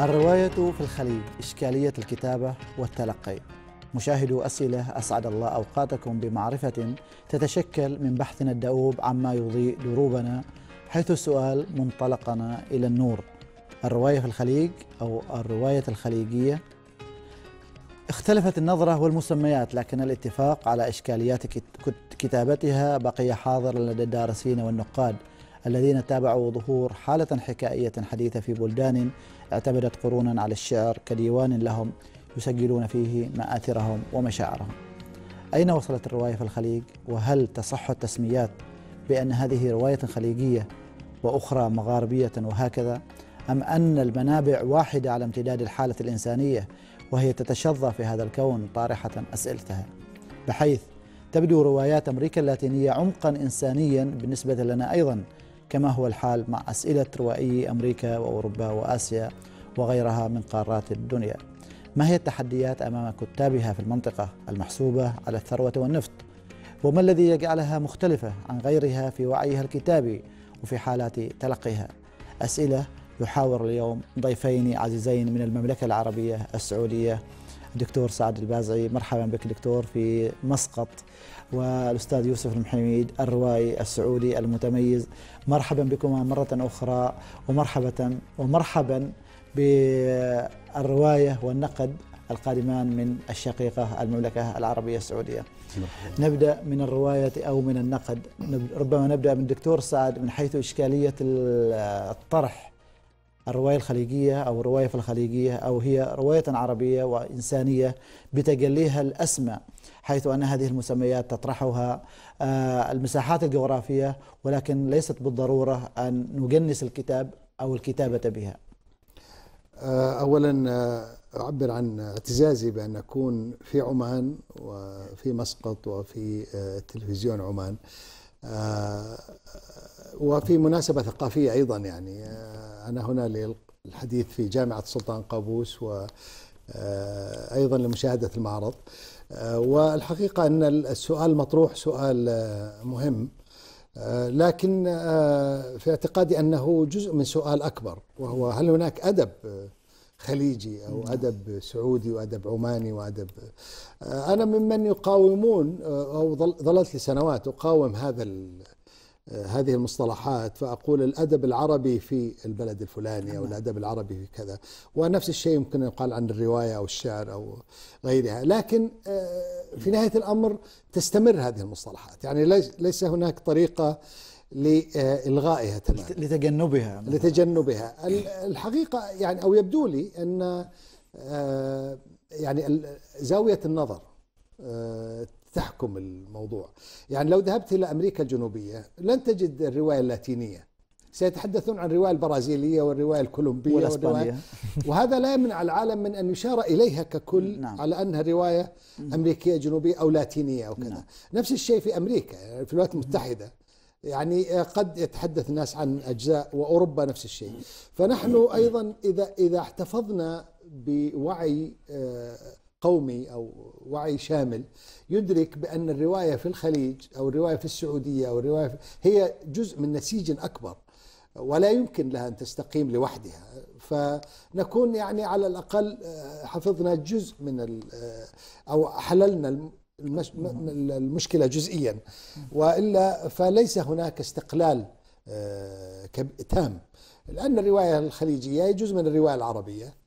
الرواية في الخليج إشكالية الكتابة والتلقي مشاهدو أسئلة أسعد الله أوقاتكم بمعرفة تتشكل من بحثنا الدؤوب عما يضيء دروبنا حيث السؤال منطلقنا إلى النور الرواية في الخليج أو الرواية الخليجية اختلفت النظرة والمسميات لكن الاتفاق على إشكاليات كتابتها بقي حاضرا لدى الدارسين والنقاد الذين تابعوا ظهور حالة حكائية حديثة في بلدان اعتمدت قرونا على الشعر كديوان لهم يسجلون فيه مآثرهم ومشاعرهم أين وصلت الرواية في الخليج وهل تصح التسميات بأن هذه رواية خليجية وأخرى مغاربية وهكذا أم أن المنابع واحدة على امتداد الحالة الإنسانية وهي تتشظى في هذا الكون طارحة أسئلتها بحيث تبدو روايات أمريكا اللاتينية عمقا إنسانيا بالنسبة لنا أيضا كما هو الحال مع أسئلة روائي أمريكا وأوروبا وآسيا وغيرها من قارات الدنيا ما هي التحديات أمام كتابها في المنطقة المحسوبة على الثروة والنفط وما الذي يجعلها مختلفة عن غيرها في وعيها الكتابي وفي حالات تلقيها أسئلة يحاور اليوم ضيفين عزيزين من المملكة العربية السعودية الدكتور سعد البازعي مرحبا بك دكتور في مسقط والأستاذ يوسف المحميد الروائي السعودي المتميز مرحبا بكما مرة أخرى ومرحبا ومرحبا بالرواية والنقد القادمان من الشقيقة المملكة العربية السعودية نبدأ من الرواية أو من النقد ربما نبدأ من الدكتور سعد من حيث إشكالية الطرح الرواية الخليجية أو الرواية في الخليجية أو هي رواية عربية وإنسانية بتجليها الأسمى حيث أن هذه المسميات تطرحها آه، المساحات الجغرافية ولكن ليست بالضرورة أن نجنس الكتاب أو الكتابة بها آه، أولا آه، أعبر عن اعتزازي بأن أكون في عمان وفي مسقط وفي تلفزيون عمان وفي مناسبة ثقافية أيضا يعني أنا هنا للحديث في جامعة سلطان قابوس وأيضا لمشاهدة المعرض آه، والحقيقة أن السؤال المطروح سؤال آه، مهم آه، لكن في اعتقادي أنه جزء من سؤال أكبر وهو هل هناك أدب خليجي أو نعم. أدب سعودي وأدب عماني وأدب أنا ممن يقاومون أو ظللت لسنوات أقاوم هذا هذه المصطلحات فأقول الأدب العربي في البلد الفلاني أو نعم. الأدب العربي في كذا ونفس الشيء يمكن يقال عن الرواية أو الشعر أو غيرها لكن آه، في نعم. نهاية الأمر تستمر هذه المصطلحات يعني ليس هناك طريقة لإلغائها تماما لتجنبها لتجنبها الحقيقة يعني أو يبدو لي أن آه، يعني زاوية النظر آه، تحكم الموضوع يعني لو ذهبت إلى أمريكا الجنوبية لن تجد الرواية اللاتينية سيتحدثون عن الرواية البرازيلية والرواية الكولومبية والرواية وهذا لا يمنع العالم من أن يشار إليها ككل نعم. على أنها رواية أمريكية جنوبية أو لاتينية أو كذا نعم. نفس الشيء في أمريكا في الولايات المتحدة يعني قد يتحدث الناس عن أجزاء وأوروبا نفس الشيء فنحن أيضا إذا إذا احتفظنا بوعي آه، قومي أو وعي شامل يدرك بأن الرواية في الخليج أو الرواية في السعودية أو الرواية في هي جزء من نسيج أكبر ولا يمكن لها أن تستقيم لوحدها فنكون يعني على الأقل آه، حفظنا جزء من آه، أو حللنا المشكلة جزئيا وإلا فليس هناك استقلال آه، تام لأن الرواية الخليجية جزء من الرواية العربية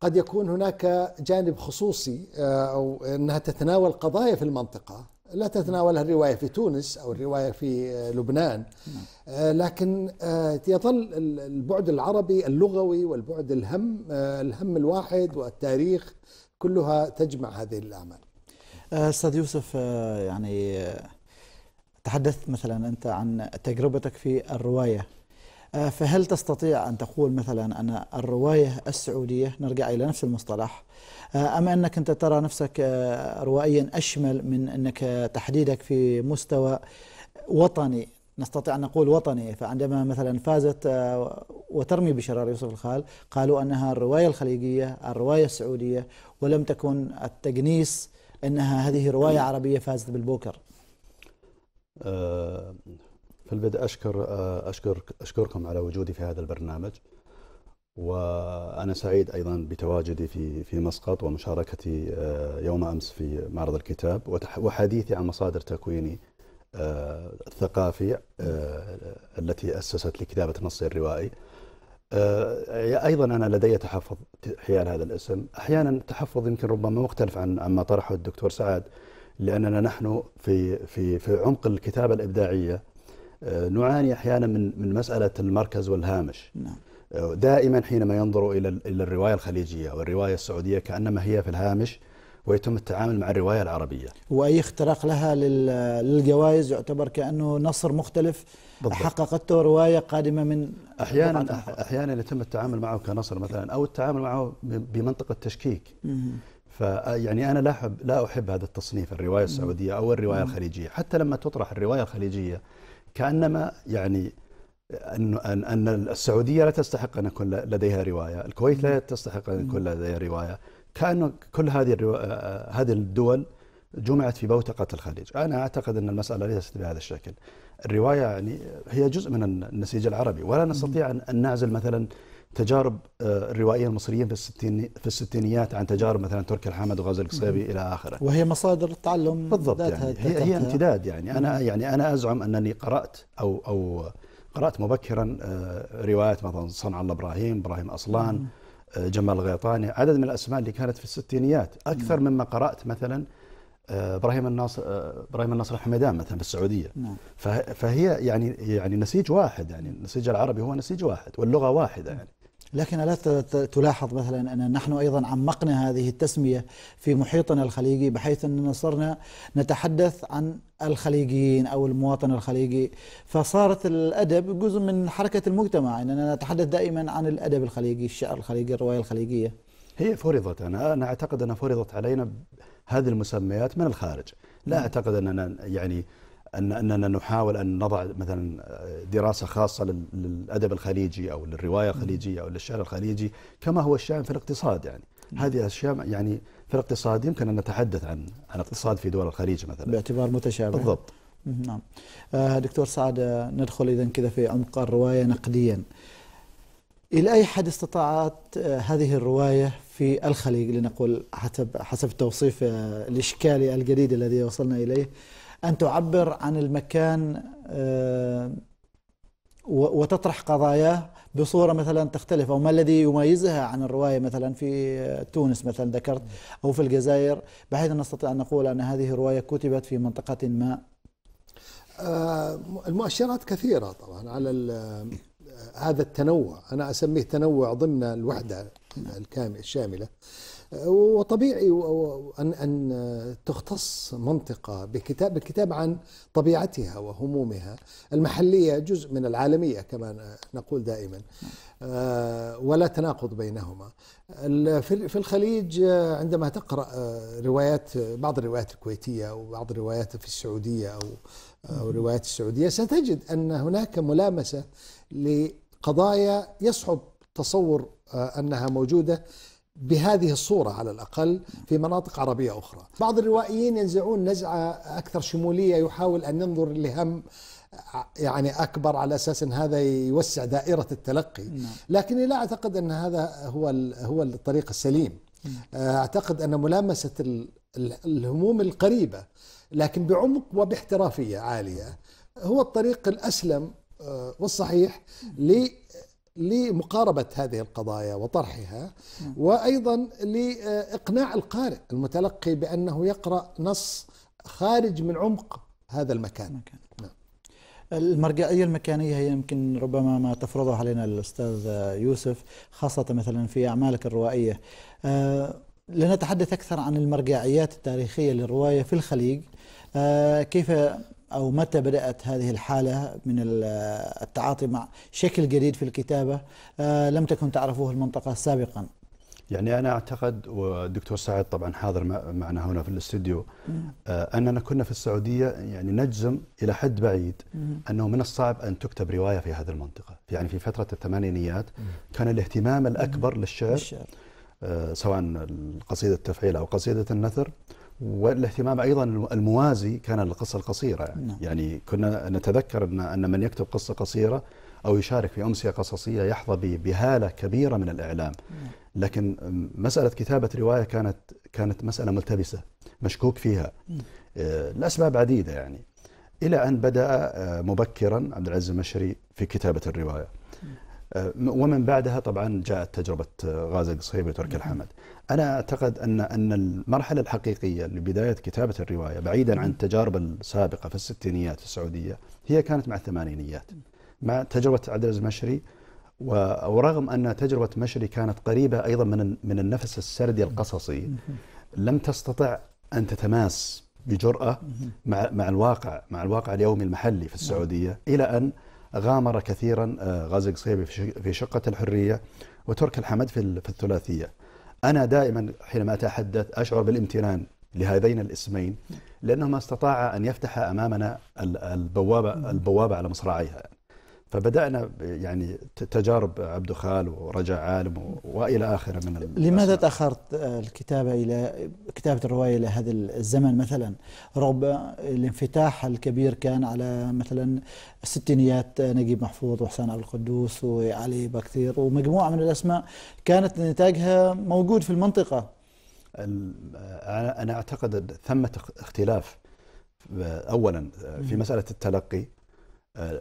قد يكون هناك جانب خصوصي آه، أو أنها تتناول قضايا في المنطقة لا تتناولها الرواية في تونس أو الرواية في آه، لبنان نعم. آه، لكن يظل البعد العربي اللغوي والبعد الهم الهم الواحد والتاريخ كلها تجمع هذه الأعمال أستاذ يوسف يعني تحدثت مثلا أنت عن تجربتك في الرواية آه، فهل تستطيع أن تقول مثلا أن الرواية السعودية نرجع إلى نفس المصطلح آه، أم أنك أنت ترى نفسك آه، روائيا أشمل من أنك تحديدك في مستوى وطني نستطيع أن نقول وطني فعندما مثلا فازت وترمي بشرار يوسف الخال قالوا أنها الرواية الخليجية الرواية السعودية ولم تكن التجنيس أنها هذه رواية عربية فازت بالبوكر في البدء أشكر أشكر أشكركم على وجودي في هذا البرنامج وأنا سعيد أيضا بتواجدي في في مسقط ومشاركتي آه، يوم أمس في معرض الكتاب وحديثي عن مصادر تكويني آه، الثقافي آه، التي أسست لكتابة نصي الروائي أيضا أنا لدي تحفظ حيال هذا الاسم أحيانا التحفظ يمكن ربما مختلف عن عما طرحه الدكتور سعد لأننا نحن في في في عمق الكتابة الإبداعية آه، نعاني أحيانا من من مسألة المركز والهامش نعم. آه، دائما حينما ينظر إلى إلى الرواية الخليجية والرواية السعودية كأنما هي في الهامش ويتم التعامل مع الرواية العربية وأي اختراق لها للجوائز يعتبر كأنه نصر مختلف بالضبط. حققته رواية قادمة من أحيانا أحيانا يتم التعامل معه كنصر مثلا أو التعامل معه بمنطقة تشكيك فيعني أنا لا أحب, لا أحب هذا التصنيف الرواية السعودية أو الرواية الخليجية حتى لما تطرح الرواية الخليجية كانما يعني أن أن السعودية لا تستحق أن يكون لديها رواية الكويت لا تستحق أن يكون لديها رواية كأن كل هذه آه، آه، هذه الدول جمعت في بوتقة الخليج أنا أعتقد أن المسألة ليست بهذا الشكل الرواية يعني هي جزء من النسيج العربي ولا نستطيع أن نعزل مثلا تجارب آه، الروائيين المصريين في الستيني في الستينيات عن تجارب مثلا تركي الحامد وغازي القصيبي الى اخره وهي مصادر التعلم بالضبط يعني هي, هي امتداد يعني انا يعني انا ازعم انني قرات او او قرات مبكرا آه، روايات مثلا صنع الله ابراهيم ابراهيم اصلان آه، جمال غيطاني عدد من الاسماء اللي كانت في الستينيات اكثر مما قرات مثلا ابراهيم الناصر ابراهيم الناصر الحميدان مثلا في السعوديه نعم. فهي يعني يعني نسيج واحد يعني النسيج العربي هو نسيج واحد واللغه واحده يعني لكن ألا تلاحظ مثلا أن نحن أيضا عمقنا هذه التسمية في محيطنا الخليجي بحيث أننا صرنا نتحدث عن الخليجيين أو المواطن الخليجي فصارت الأدب جزء من حركة المجتمع أننا نتحدث دائما عن الأدب الخليجي الشعر الخليجي الرواية الخليجية هي فرضت أنا, أنا أعتقد أنها فرضت علينا هذه المسميات من الخارج لا نعم. أعتقد أننا يعني أن أننا نحاول أن نضع مثلا دراسة خاصة للأدب الخليجي أو للرواية الخليجية أو للشعر الخليجي كما هو الشائع في الاقتصاد يعني نعم. هذه أشياء يعني في الاقتصاد يمكن أن نتحدث عن عن اقتصاد في دول الخليج مثلا باعتبار متشابه بالضبط نعم آه، دكتور سعد آه، ندخل إذا كذا في عمق الرواية نقديا إلى أي حد استطاعت آه، هذه الرواية في الخليج لنقول حسب حسب التوصيف الإشكالي الجديد الذي وصلنا إليه أن تعبر عن المكان آه، وتطرح قضاياه بصورة مثلا تختلف أو ما الذي يميزها عن الرواية مثلا في تونس مثلا ذكرت أو في الجزائر بحيث نستطيع أن نقول أن هذه الرواية كتبت في منطقة ما آه، المؤشرات كثيرة طبعا على آه، هذا التنوع أنا أسميه تنوع ضمن الوحدة الكاملة الشاملة وطبيعي أن أن تختص منطقة بكتاب بالكتاب عن طبيعتها وهمومها المحلية جزء من العالمية كما نقول دائما آه، ولا تناقض بينهما في الخليج آه، عندما تقرأ آه، روايات بعض الروايات الكويتية وبعض الروايات في السعودية أو أو روايات السعودية ستجد أن هناك ملامسة لقضايا يصعب تصور أنها موجودة بهذه الصورة على الأقل في مناطق عربية أخرى بعض الروائيين ينزعون نزعة أكثر شمولية يحاول أن ينظر لهم يعني أكبر على أساس أن هذا يوسع دائرة التلقي نعم. لكني لا أعتقد أن هذا هو, هو الطريق السليم نعم. آه، أعتقد أن ملامسة الهموم القريبة لكن بعمق وباحترافية عالية هو الطريق الأسلم آه، والصحيح نعم. لمقاربة هذه القضايا وطرحها وأيضا لإقناع القارئ المتلقي بأنه يقرأ نص خارج من عمق هذا المكان, المكان. نعم. المرجعية المكانية هي يمكن ربما ما تفرضه علينا الأستاذ يوسف خاصة مثلا في أعمالك الروائية آه، لنتحدث أكثر عن المرجعيات التاريخية للرواية في الخليج آه، كيف أو متى بدأت هذه الحالة من التعاطي مع شكل جديد في الكتابة آه، لم تكن تعرفوه المنطقة سابقا يعني أنا أعتقد والدكتور سعد طبعا حاضر معنا هنا في الاستديو آه، أننا كنا في السعودية يعني نجزم إلى حد بعيد أنه من الصعب أن تكتب رواية في هذه المنطقة يعني في فترة الثمانينيات كان الاهتمام الأكبر للشعر آه، سواء قصيدة التفعيل أو قصيدة النثر والاهتمام ايضا الموازي كان للقصه القصيره يعني, نعم. يعني كنا نتذكر ان ان من يكتب قصه قصيره او يشارك في امسيه قصصيه يحظى بهاله كبيره من الاعلام نعم. لكن مساله كتابه روايه كانت كانت مساله ملتبسه مشكوك فيها نعم. آه، لاسباب عديده يعني الى ان بدا آه، مبكرا عبد العزيز المشري في كتابه الروايه آه، ومن بعدها طبعا جاءت تجربة آه، غازي القصيبي وتركي الحمد أنا أعتقد أن أن المرحلة الحقيقية لبداية كتابة الرواية بعيدا عن التجارب السابقة في الستينيات في السعودية هي كانت مع الثمانينيات مع تجربة عبد العزيز مشري ورغم أن تجربة مشري كانت قريبة أيضا من من النفس السردي القصصي لم تستطع أن تتماس بجرأة مع مع الواقع مع الواقع اليومي المحلي في السعودية إلى أن غامر كثيرا آه، غازي قصيبي في شقة الحرية وترك الحمد في الثلاثية أنا دائما حينما أتحدث أشعر بالامتنان لهذين الاسمين لأنهما استطاعا أن يفتح أمامنا البوابة, البوابة على مصراعيها فبدانا يعني تجارب عبد خال ورجاء عالم والى اخره من الأسماء. لماذا تاخرت آه، الكتابه الى كتابه الروايه الى هذا الزمن مثلا رغم الانفتاح الكبير كان على مثلا الستينيات آه، نجيب محفوظ وحسان عبد القدوس وعلي بكثير ومجموعه من الاسماء كانت نتاجها موجود في المنطقه آه، انا اعتقد ثمه اختلاف اولا في مساله التلقي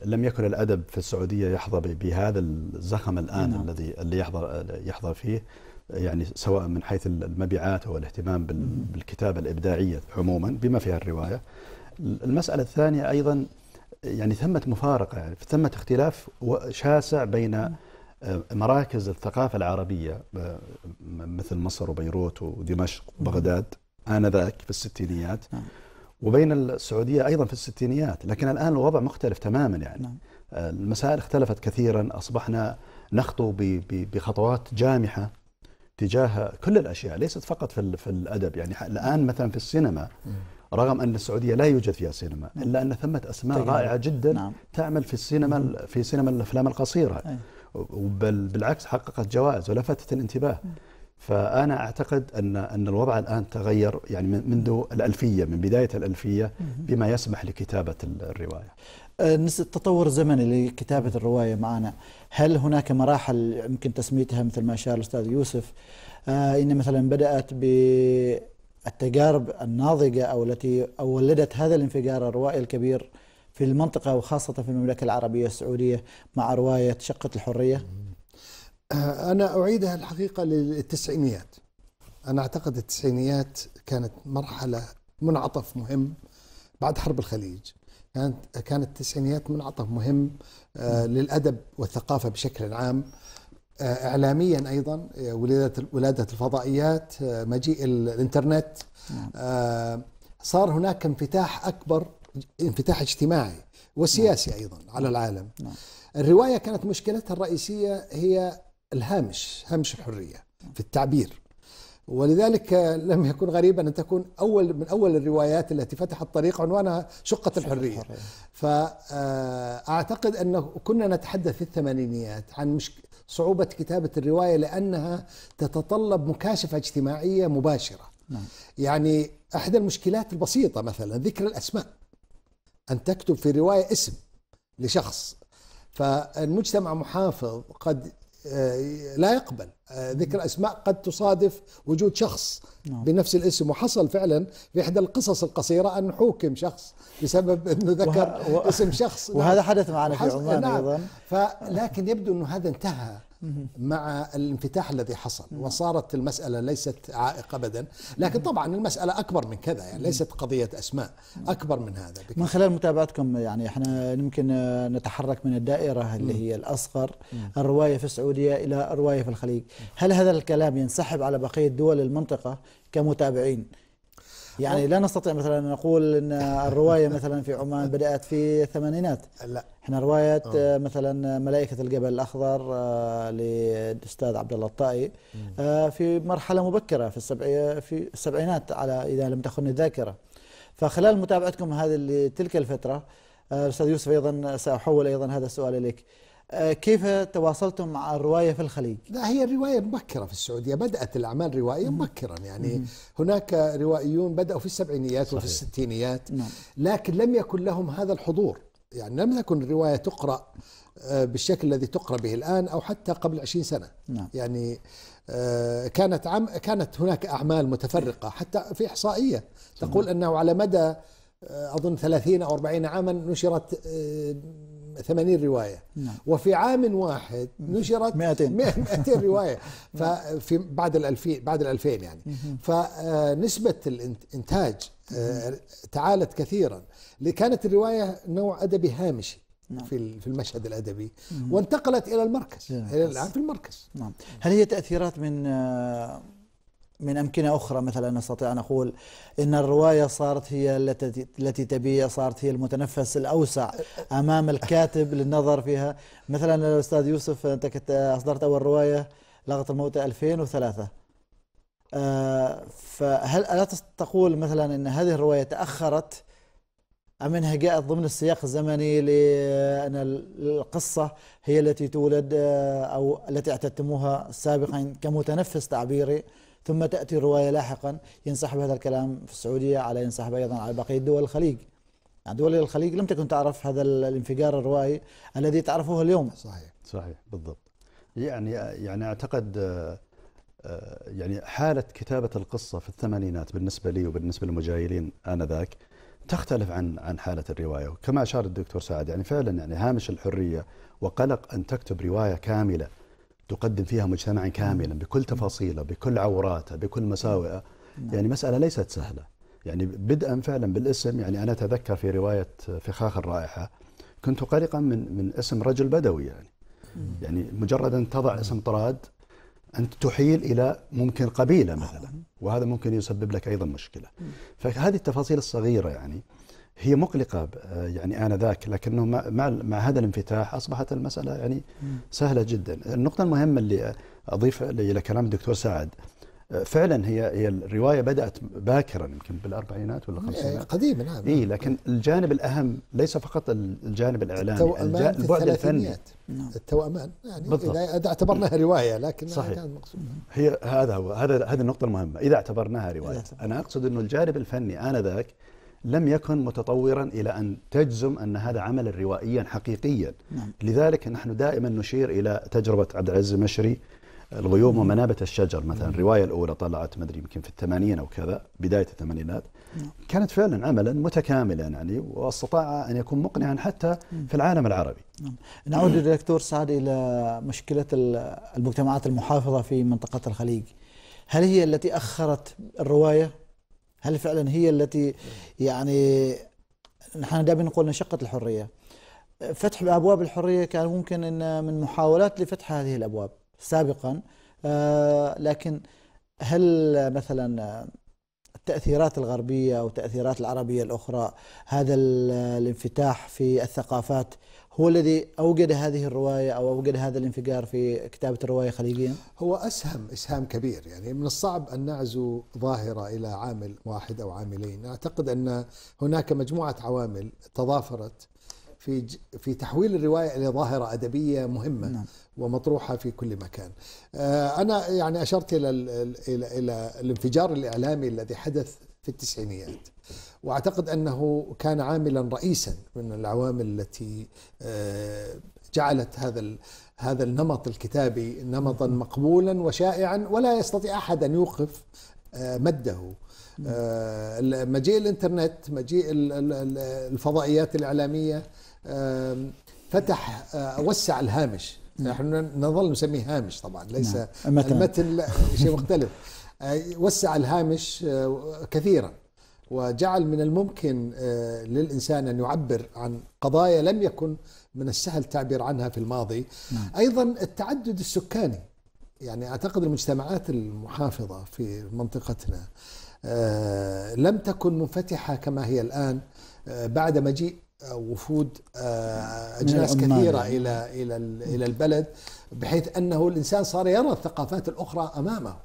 لم يكن الادب في السعوديه يحظى بهذا الزخم الان نعم. الذي اللي يحظى يحظى فيه يعني سواء من حيث المبيعات او الاهتمام بالكتابه الابداعيه عموما بما فيها الروايه. المساله الثانيه ايضا يعني ثمه مفارقه يعني ثمه اختلاف شاسع بين آه، مراكز الثقافه العربيه آه، مثل مصر وبيروت ودمشق وبغداد انذاك في الستينيات نعم. وبين السعودية أيضا في الستينيات لكن الآن الوضع مختلف تماما يعني نعم. آه، المسائل اختلفت كثيرا أصبحنا نخطو بخطوات جامحة تجاه كل الأشياء ليست فقط في, في الأدب يعني الآن مثلا في السينما رغم أن السعودية لا يوجد فيها سينما نعم. إلا أن ثمة أسماء طيب. رائعة جدا نعم. تعمل في السينما في سينما الأفلام القصيرة بل بالعكس حققت جوائز ولفتت الانتباه فأنا أعتقد أن أن الوضع الآن تغير يعني منذ الألفية من بداية الألفية بما يسمح لكتابة الرواية. التطور أه، الزمني لكتابة الرواية معنا هل هناك مراحل يمكن تسميتها مثل ما أشار الأستاذ يوسف آه إن مثلا بدأت بالتجارب الناضجة أو التي أو ولدت هذا الانفجار الروائي الكبير في المنطقة وخاصة في المملكة العربية السعودية مع رواية شقة الحرية؟ آه، أنا أعيدها الحقيقة للتسعينيات أنا أعتقد التسعينيات كانت مرحلة منعطف مهم بعد حرب الخليج كانت كانت التسعينيات منعطف مهم آه، للأدب والثقافة بشكل عام آه، إعلاميا أيضا ولادة ولادة الفضائيات مجيء الإنترنت نعم. صار هناك انفتاح أكبر انفتاح اجتماعي وسياسي نعم. أيضا على العالم نعم. الرواية كانت مشكلتها الرئيسية هي الهامش هامش الحرية في التعبير ولذلك لم يكن غريبا أن تكون أول من أول الروايات التي فتحت طريق عنوانها شقة الحرية فأعتقد آه، أن كنا نتحدث في الثمانينيات عن مش صعوبة كتابة الرواية لأنها تتطلب مكاشفة اجتماعية مباشرة نعم. يعني احدى المشكلات البسيطه مثلا ذكر الاسماء ان تكتب في روايه اسم لشخص فالمجتمع محافظ قد آه، لا يقبل آه، ذكر أسماء قد تصادف وجود شخص نعم. بنفس الاسم وحصل فعلا في إحدى القصص القصيرة أن حوكم شخص بسبب أنه ذكر اسم شخص وهذا نعم. حدث معنا في عمان نعم. أيضا لكن يبدو أنه هذا انتهى مع الانفتاح الذي حصل وصارت المسألة ليست عائق أبدا لكن طبعا المسألة أكبر من كذا يعني ليست قضية أسماء أكبر من هذا بكثير. من خلال متابعتكم يعني احنا يمكن نتحرك من الدائرة اللي هي الأصغر الرواية في السعودية إلى الرواية في الخليج هل هذا الكلام ينسحب على بقية دول المنطقة كمتابعين يعني لا نستطيع مثلا ان نقول ان الروايه مثلا في عمان بدات في الثمانينات لا احنا روايه أوه. مثلا ملائكه الجبل الاخضر للاستاذ آه، عبد الله الطائي آه، في مرحله مبكره في في السبعينات على اذا لم تخن الذاكره فخلال متابعتكم هذه تلك الفتره الاستاذ آه، يوسف ايضا ساحول ايضا هذا السؤال اليك آه، كيف تواصلتم مع الرواية في الخليج؟ لا هي الرواية مبكرة في السعودية بدأت الأعمال الروائية مبكرا يعني هناك روائيون بدأوا في السبعينيات صحيح. وفي الستينيات نعم. لكن لم يكن لهم هذا الحضور يعني لم تكن الرواية تقرأ آه، بالشكل الذي تقرأ به الآن أو حتى قبل عشرين سنة نعم. يعني آه، كانت عم كانت هناك أعمال متفرقة حتى في إحصائية تقول نعم. أنه على مدى أظن ثلاثين أو أربعين عاما نشرت 80 رواية نعم. وفي عام واحد نشرت 200 200 رواية ففي بعد ال 2000 بعد ال 2000 يعني فنسبة آه، الإنتاج آه، تعالت كثيرا كانت الرواية نوع أدبي هامشي نعم. في في المشهد الادبي وانتقلت الى المركز الى الان في المركز نعم هل هي تاثيرات من آه، من أمكنة أخرى مثلا نستطيع أن نقول إن الرواية صارت هي التي التي صارت هي المتنفس الأوسع أمام الكاتب للنظر فيها مثلا الأستاذ يوسف أنت كنت أصدرت أول رواية لغة الموت 2003 آه، فهل ألا تقول مثلا أن هذه الرواية تأخرت أم أنها جاءت ضمن السياق الزمني لأن القصة هي التي تولد آه، أو التي اعتدتموها سابقا كمتنفس تعبيري ثم تأتي الرواية لاحقا ينسحب هذا الكلام في السعودية على ينسحب أيضا على بقية دول الخليج يعني دول الخليج لم تكن تعرف هذا الانفجار الروائي الذي تعرفه اليوم صحيح صحيح بالضبط يعني يعني أعتقد آه، آه، يعني حالة كتابة القصة في الثمانينات بالنسبة لي وبالنسبة للمجاهلين آنذاك تختلف عن عن حالة الرواية وكما أشار الدكتور سعد يعني فعلا يعني هامش الحرية وقلق أن تكتب رواية كاملة تقدم فيها مجتمعا نعم. كاملا بكل نعم. تفاصيله بكل عوراته بكل نعم. مساوئه يعني مسألة ليست سهلة يعني بدءا فعلا بالاسم يعني أنا أتذكر في رواية فخاخ الرائحة كنت قلقا من من اسم رجل بدوي يعني يعني مجرد أن تضع اسم طراد أنت تحيل إلى ممكن قبيلة مثلا وهذا ممكن يسبب لك أيضا مشكلة فهذه التفاصيل الصغيرة يعني هي مقلقة آه، يعني آنذاك لكنه مع, مع هذا الانفتاح أصبحت المسألة يعني سهلة جدا النقطة المهمة اللي أضيف إلى كلام الدكتور سعد آه، فعلا هي هي الروايه بدات باكرا يمكن بالاربعينات ولا الخمسينات قديما نعم اي لكن الجانب الاهم ليس فقط الجانب الاعلامي التوأمان البعد الفني نعم. التوأمان يعني بالضبط. اذا اعتبرناها روايه لكن صحيح كان مقصود هي هذا هو هذا هذه النقطه المهمه اذا اعتبرناها روايه انا اقصد انه الجانب الفني انذاك لم يكن متطورا إلى أن تجزم أن هذا عملا روائيا حقيقيا نعم. لذلك نحن دائما نشير إلى تجربة عبد العزيز المشري الغيوم ومنابة الشجر مثلا الرواية نعم. الأولى طلعت مدري يمكن في الثمانين أو كذا بداية الثمانينات نعم. كانت فعلا عملا متكاملا يعني واستطاع أن يكون مقنعا حتى نعم. في العالم العربي نعود دكتور سعد إلى مشكلة المجتمعات المحافظة في منطقة الخليج هل هي التي أخرت الرواية هل فعلا هي التي يعني نحن دائما نقول نشقت الحريه فتح ابواب الحريه كان ممكن ان من محاولات لفتح هذه الابواب سابقا آه، لكن هل مثلا التأثيرات الغربية وتأثيرات العربية الأخرى هذا الانفتاح في الثقافات هو الذي أوجد هذه الرواية أو أوجد هذا الانفجار في كتابة الرواية خليجيا؟ هو أسهم إسهام كبير يعني من الصعب أن نعزو ظاهرة إلى عامل واحد أو عاملين أعتقد أن هناك مجموعة عوامل تضافرت في في تحويل الروايه الى ظاهره ادبيه مهمه نعم. ومطروحه في كل مكان. آه، انا يعني اشرت الى الى الى الانفجار الاعلامي الذي حدث في التسعينيات. واعتقد انه كان عاملا رئيسا من العوامل التي آه، جعلت هذا هذا النمط الكتابي نمطا مقبولا وشائعا ولا يستطيع احد ان يوقف آه، مده آه، مجيء الانترنت مجيء الفضائيات الاعلاميه فتح وسع الهامش نحن نظل نسميه هامش طبعا نعم. ليس المتن شيء مختلف وسع الهامش كثيرا وجعل من الممكن آه، للإنسان أن يعبر عن قضايا لم يكن من السهل التعبير عنها في الماضي نعم. أيضا التعدد السكاني يعني أعتقد المجتمعات المحافظة في منطقتنا آه، لم تكن منفتحة كما هي الآن آه، بعد مجيء وفود اجناس كثيره الى الى الى البلد بحيث انه الانسان صار يرى الثقافات الاخرى امامه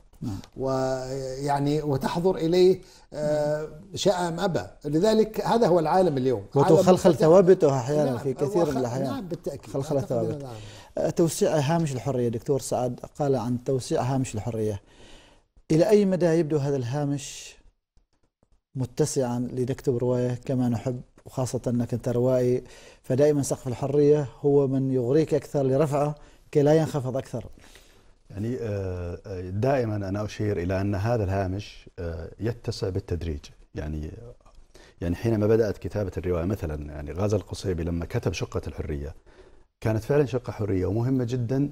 ويعني وتحضر اليه آه، شاء ام ابى لذلك هذا هو العالم اليوم وتخلخل ثوابته احيانا نعم في كثير من الاحيان نعم بالتاكيد خلخل الثوابت نعم. آه، توسيع هامش الحريه دكتور سعد قال عن توسيع هامش الحريه الى اي مدى يبدو هذا الهامش متسعا لنكتب روايه كما نحب وخاصة أنك أنت روائي فدائما سقف الحرية هو من يغريك أكثر لرفعه كي لا ينخفض أكثر يعني آه، آه، دائما انا اشير الى ان هذا الهامش آه، يتسع بالتدريج يعني يعني حينما بدات كتابه الروايه مثلا يعني غازي القصيبي لما كتب شقه الحريه كانت فعلا شقه حريه ومهمه جدا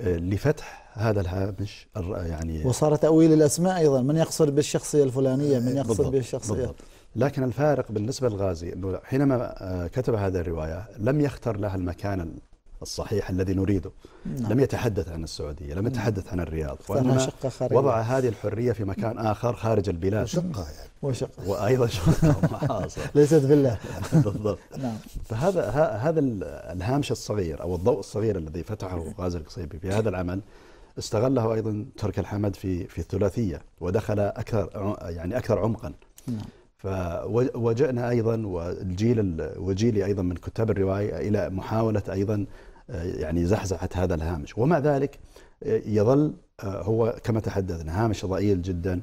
لفتح هذا الهامش يعني وصار تاويل الاسماء ايضا من يقصد بالشخصيه الفلانيه من يقصد بالضبط بالشخصيه بالضبط لكن الفارق بالنسبه للغازي انه حينما كتب هذه الروايه لم يختر لها المكان الصحيح الذي نريده نعم. لم يتحدث عن السعودية لم نعم. يتحدث عن الرياض وإنما شقة وضع هذه الحرية في مكان آخر خارج البلاد وشقة يعني وشقة وأيضا شقة ومحاصرة ليست فيلا بالضبط نعم. فهذا هذا الهامش الصغير أو الضوء الصغير الذي فتحه غازي القصيبي في هذا العمل استغله أيضا ترك الحمد في في الثلاثية ودخل أكثر يعني أكثر عمقا نعم. فوجئنا ايضا والجيل وجيلي ايضا من كتاب الروايه الى محاوله ايضا آه، يعني زحزحت هذا الهامش ومع ذلك آه، يظل آه، هو كما تحدثنا هامش ضئيل جدا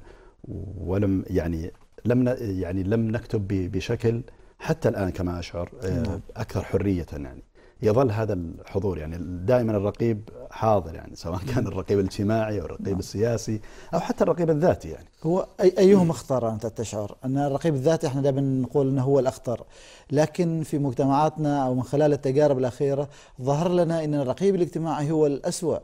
ولم يعني لم يعني لم نكتب بشكل حتى الان كما اشعر نعم. اكثر حريه يعني يظل هذا الحضور يعني دائما الرقيب حاضر يعني سواء كان الرقيب الاجتماعي او الرقيب نعم. السياسي او حتى الرقيب الذاتي يعني هو أي ايهما اخطر انت تشعر ان الرقيب الذاتي احنا دائما نقول انه هو الاخطر لكن في مجتمعاتنا او من خلال التجارب الاخيره ظهر لنا ان الرقيب الاجتماعي هو الاسوا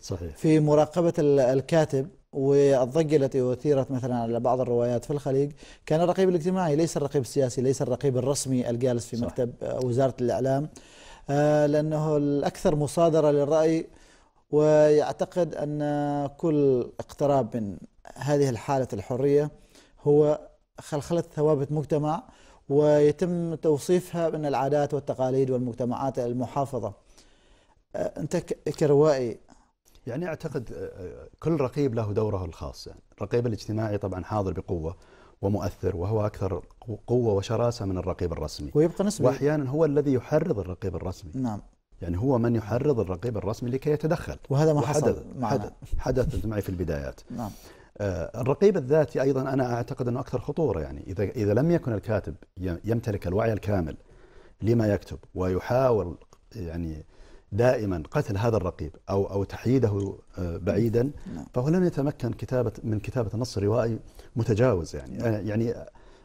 صحيح في مراقبه الكاتب والضجة التي أثيرت مثلا على بعض الروايات في الخليج كان الرقيب الاجتماعي ليس الرقيب السياسي ليس الرقيب الرسمي الجالس في صح. مكتب وزارة الإعلام آه، لأنه الأكثر مصادرة للرأي ويعتقد أن كل اقتراب من هذه الحالة الحرية هو خلخلة ثوابت مجتمع ويتم توصيفها من العادات والتقاليد والمجتمعات المحافظة آه، أنت كروائي يعني أعتقد آه، كل رقيب له دوره الخاص يعني الرقيب الاجتماعي طبعا حاضر بقوة ومؤثر وهو أكثر قوة وشراسة من الرقيب الرسمي ويبقى نسبة وأحيانا هو الذي يحرض الرقيب الرسمي نعم يعني هو من يحرض الرقيب الرسمي لكي يتدخل وهذا ما حصل معنا. حدث حدث معي في البدايات نعم آه، الرقيب الذاتي ايضا انا اعتقد انه اكثر خطوره يعني اذا اذا لم يكن الكاتب يمتلك الوعي الكامل لما يكتب ويحاول يعني دائما قتل هذا الرقيب أو أو تحييده آه، بعيدا نعم. فهو لن يتمكن كتابة من كتابة نص روائي متجاوز يعني نعم. آه، يعني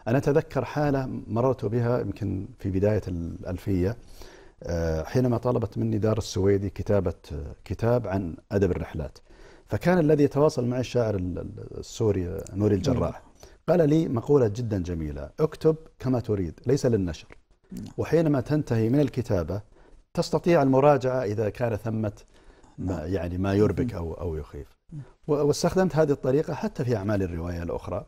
أنا أتذكر حالة مررت بها يمكن في بداية الألفية آه، حينما طلبت مني دار السويدي كتابة كتاب عن أدب الرحلات فكان الذي يتواصل معي الشاعر السوري نوري الجراح نعم. قال لي مقولة جدا جميلة اكتب كما تريد ليس للنشر وحينما تنتهي من الكتابة تستطيع المراجعة إذا كان ثمة ما يعني ما يربك أو أو يخيف واستخدمت هذه الطريقة حتى في أعمال الرواية الأخرى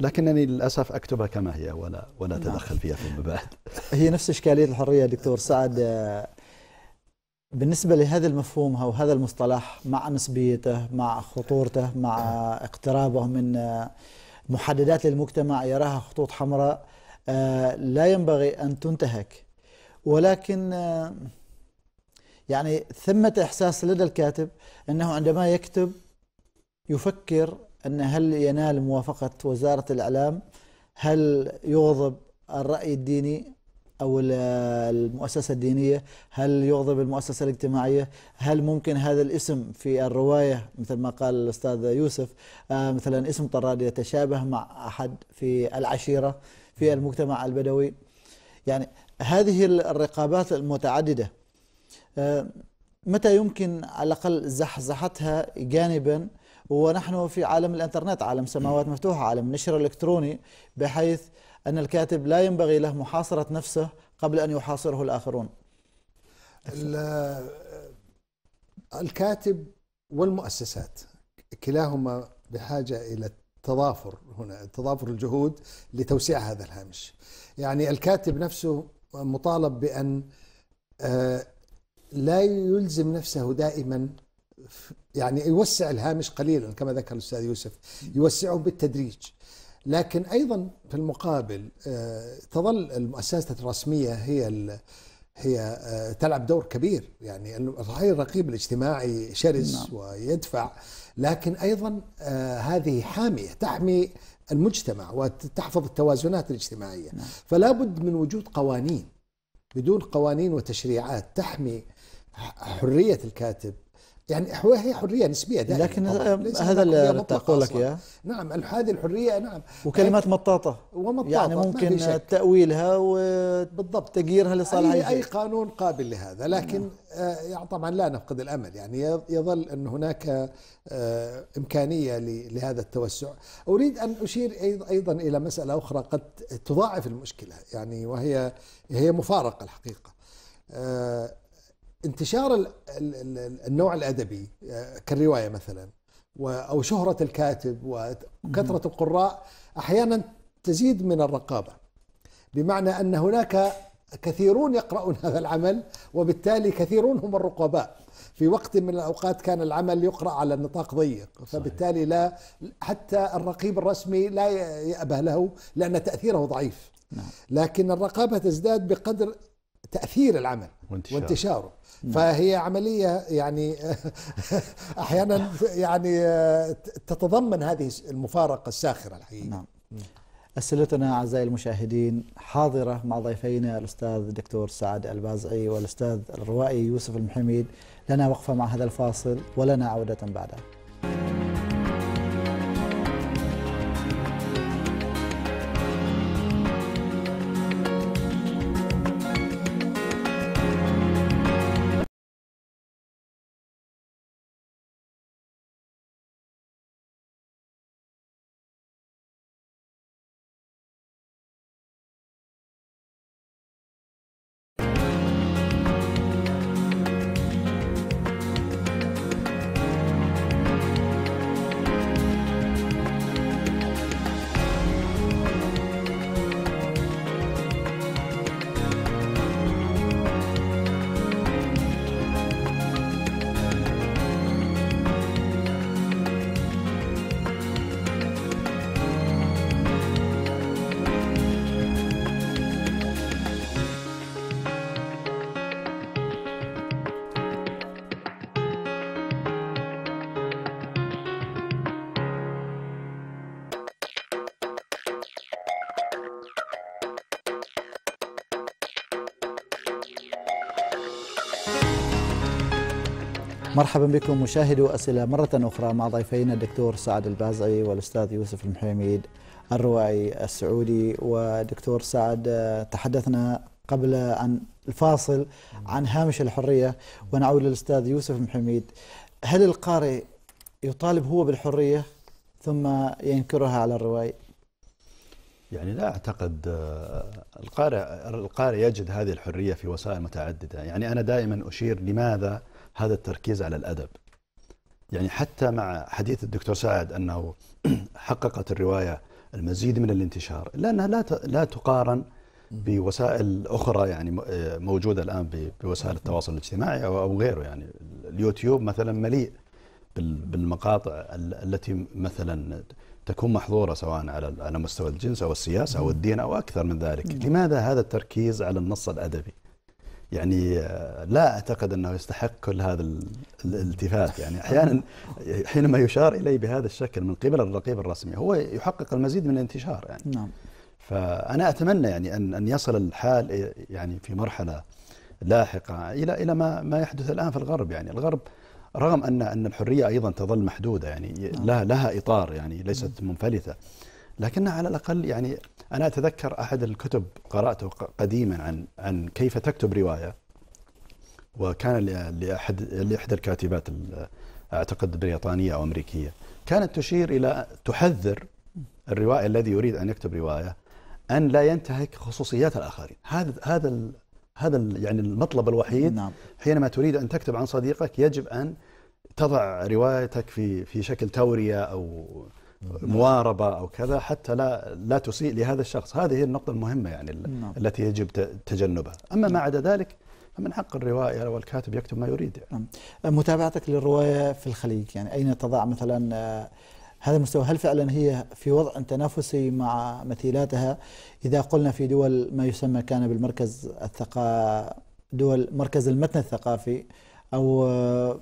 لكنني للأسف أكتبها كما هي ولا ولا نعم. أتدخل فيها في المباحث هي نفس إشكالية الحرية دكتور سعد بالنسبة لهذا المفهوم أو هذا المصطلح مع نسبيته مع خطورته مع اقترابه من محددات للمجتمع يراها خطوط حمراء آه، لا ينبغي أن تنتهك ولكن آه، يعني ثمة إحساس لدى الكاتب أنه عندما يكتب يفكر أن هل ينال موافقة وزارة الإعلام هل يغضب الرأي الديني أو المؤسسة الدينية هل يغضب المؤسسة الاجتماعية هل ممكن هذا الاسم في الرواية مثل ما قال الأستاذ يوسف آه، مثلا اسم طراد يتشابه مع أحد في العشيرة في المجتمع البدوي يعني هذه الرقابات المتعددة متى يمكن على الأقل زحزحتها جانبا ونحن في عالم الانترنت عالم سماوات مفتوحة عالم نشر إلكتروني بحيث أن الكاتب لا ينبغي له محاصرة نفسه قبل أن يحاصره الآخرون الكاتب والمؤسسات كلاهما بحاجة إلى التضافر هنا تضافر الجهود لتوسيع هذا الهامش يعني الكاتب نفسه مطالب بأن آه، لا يلزم نفسه دائما يعني يوسع الهامش قليلا كما ذكر الاستاذ يوسف يوسعه بالتدريج لكن ايضا في المقابل آه، تظل المؤسسات الرسميه هي هي آه، تلعب دور كبير يعني صحيح الرقيب الاجتماعي شرس نعم. ويدفع لكن ايضا آه، هذه حاميه تحمي المجتمع وتحفظ التوازنات الاجتماعيه نعم. فلا بد من وجود قوانين بدون قوانين وتشريعات تحمي حريه الكاتب يعني هي حريه نسبيه دائما لكن هذا اللي تقول لك اياه نعم هذه الحريه نعم وكلمات مطاطه ومطاطه يعني ممكن تاويلها و... بالضبط تغييرها لصالح أي, اي قانون قابل لهذا لكن نعم. آه يعني طبعا لا نفقد الامل يعني يظل ان هناك آه امكانيه لهذا التوسع اريد ان اشير ايضا الى مساله اخرى قد تضاعف المشكله يعني وهي هي مفارقه الحقيقه آه انتشار النوع الادبي آه، كالروايه مثلا او شهره الكاتب وكثره القراء احيانا تزيد من الرقابه بمعنى ان هناك كثيرون يقرؤون هذا العمل وبالتالي كثيرون هم الرقباء في وقت من الاوقات كان العمل يقرا على نطاق ضيق فبالتالي لا حتى الرقيب الرسمي لا يأبه له لان تاثيره ضعيف نعم. لكن الرقابه تزداد بقدر تاثير العمل وانتشاره, وانتشاره. فهي عملية يعني أحيانا يعني تتضمن هذه المفارقة الساخرة الحقيقة نعم. أسئلتنا أعزائي المشاهدين حاضرة مع ضيفينا الأستاذ الدكتور سعد البازعي والأستاذ الروائي يوسف المحميد لنا وقفة مع هذا الفاصل ولنا عودة بعده مرحبا بكم مشاهدو أسئلة مرة أخرى مع ضيفينا الدكتور سعد البازعي والأستاذ يوسف المحيميد الروائي السعودي ودكتور سعد تحدثنا قبل أن الفاصل عن هامش الحرية ونعود للأستاذ يوسف المحيميد هل القارئ يطالب هو بالحرية ثم ينكرها على الروائي؟ يعني لا أعتقد آه، القارئ القارئ يجد هذه الحرية في وسائل متعددة يعني أنا دائما أشير لماذا هذا التركيز على الأدب يعني حتى مع حديث الدكتور سعد أنه حققت الرواية المزيد من الانتشار لانها لا لا تقارن بوسائل أخرى يعني آه، موجودة الآن بوسائل التواصل الاجتماعي أو غيره يعني اليوتيوب مثلا مليء بالمقاطع التي مثلا تكون محظوره سواء على على مستوى الجنس او السياسه او الدين او اكثر من ذلك، نعم. لماذا هذا التركيز على النص الادبي؟ يعني آه، لا اعتقد انه يستحق كل هذا الالتفات يعني احيانا حينما يشار اليه بهذا الشكل من قبل الرقيب الرسمي هو يحقق المزيد من الانتشار يعني نعم فانا اتمنى يعني ان ان يصل الحال يعني في مرحله لاحقه الى الى ما ما يحدث الان في الغرب يعني الغرب رغم ان ان الحريه ايضا تظل محدوده يعني نعم. لها لها اطار يعني ليست منفلته لكنها على الاقل يعني انا اتذكر احد الكتب قراته قديما عن عن كيف تكتب روايه وكان لاحد لاحدى الكاتبات اعتقد بريطانيه او امريكيه كانت تشير الى تحذر الروايه الذي يريد ان يكتب روايه ان لا ينتهك خصوصيات الاخرين هذا هذا هذا يعني المطلب الوحيد نعم. حينما تريد ان تكتب عن صديقك يجب ان تضع روايتك في في شكل توريه او مواربه او كذا حتى لا لا تسيء لهذا الشخص، هذه هي النقطه المهمه يعني نعم. التي يجب تجنبها، اما ما نعم. عدا ذلك فمن حق الروايه والكاتب يكتب ما يريد. يعني. نعم. أه، متابعتك للروايه في الخليج يعني اين تضع مثلا أه، هذا المستوى هل فعلا هي في وضع تنافسي مع مثيلاتها إذا قلنا في دول ما يسمى كان بالمركز الثقا دول مركز المتن الثقافي أو أه،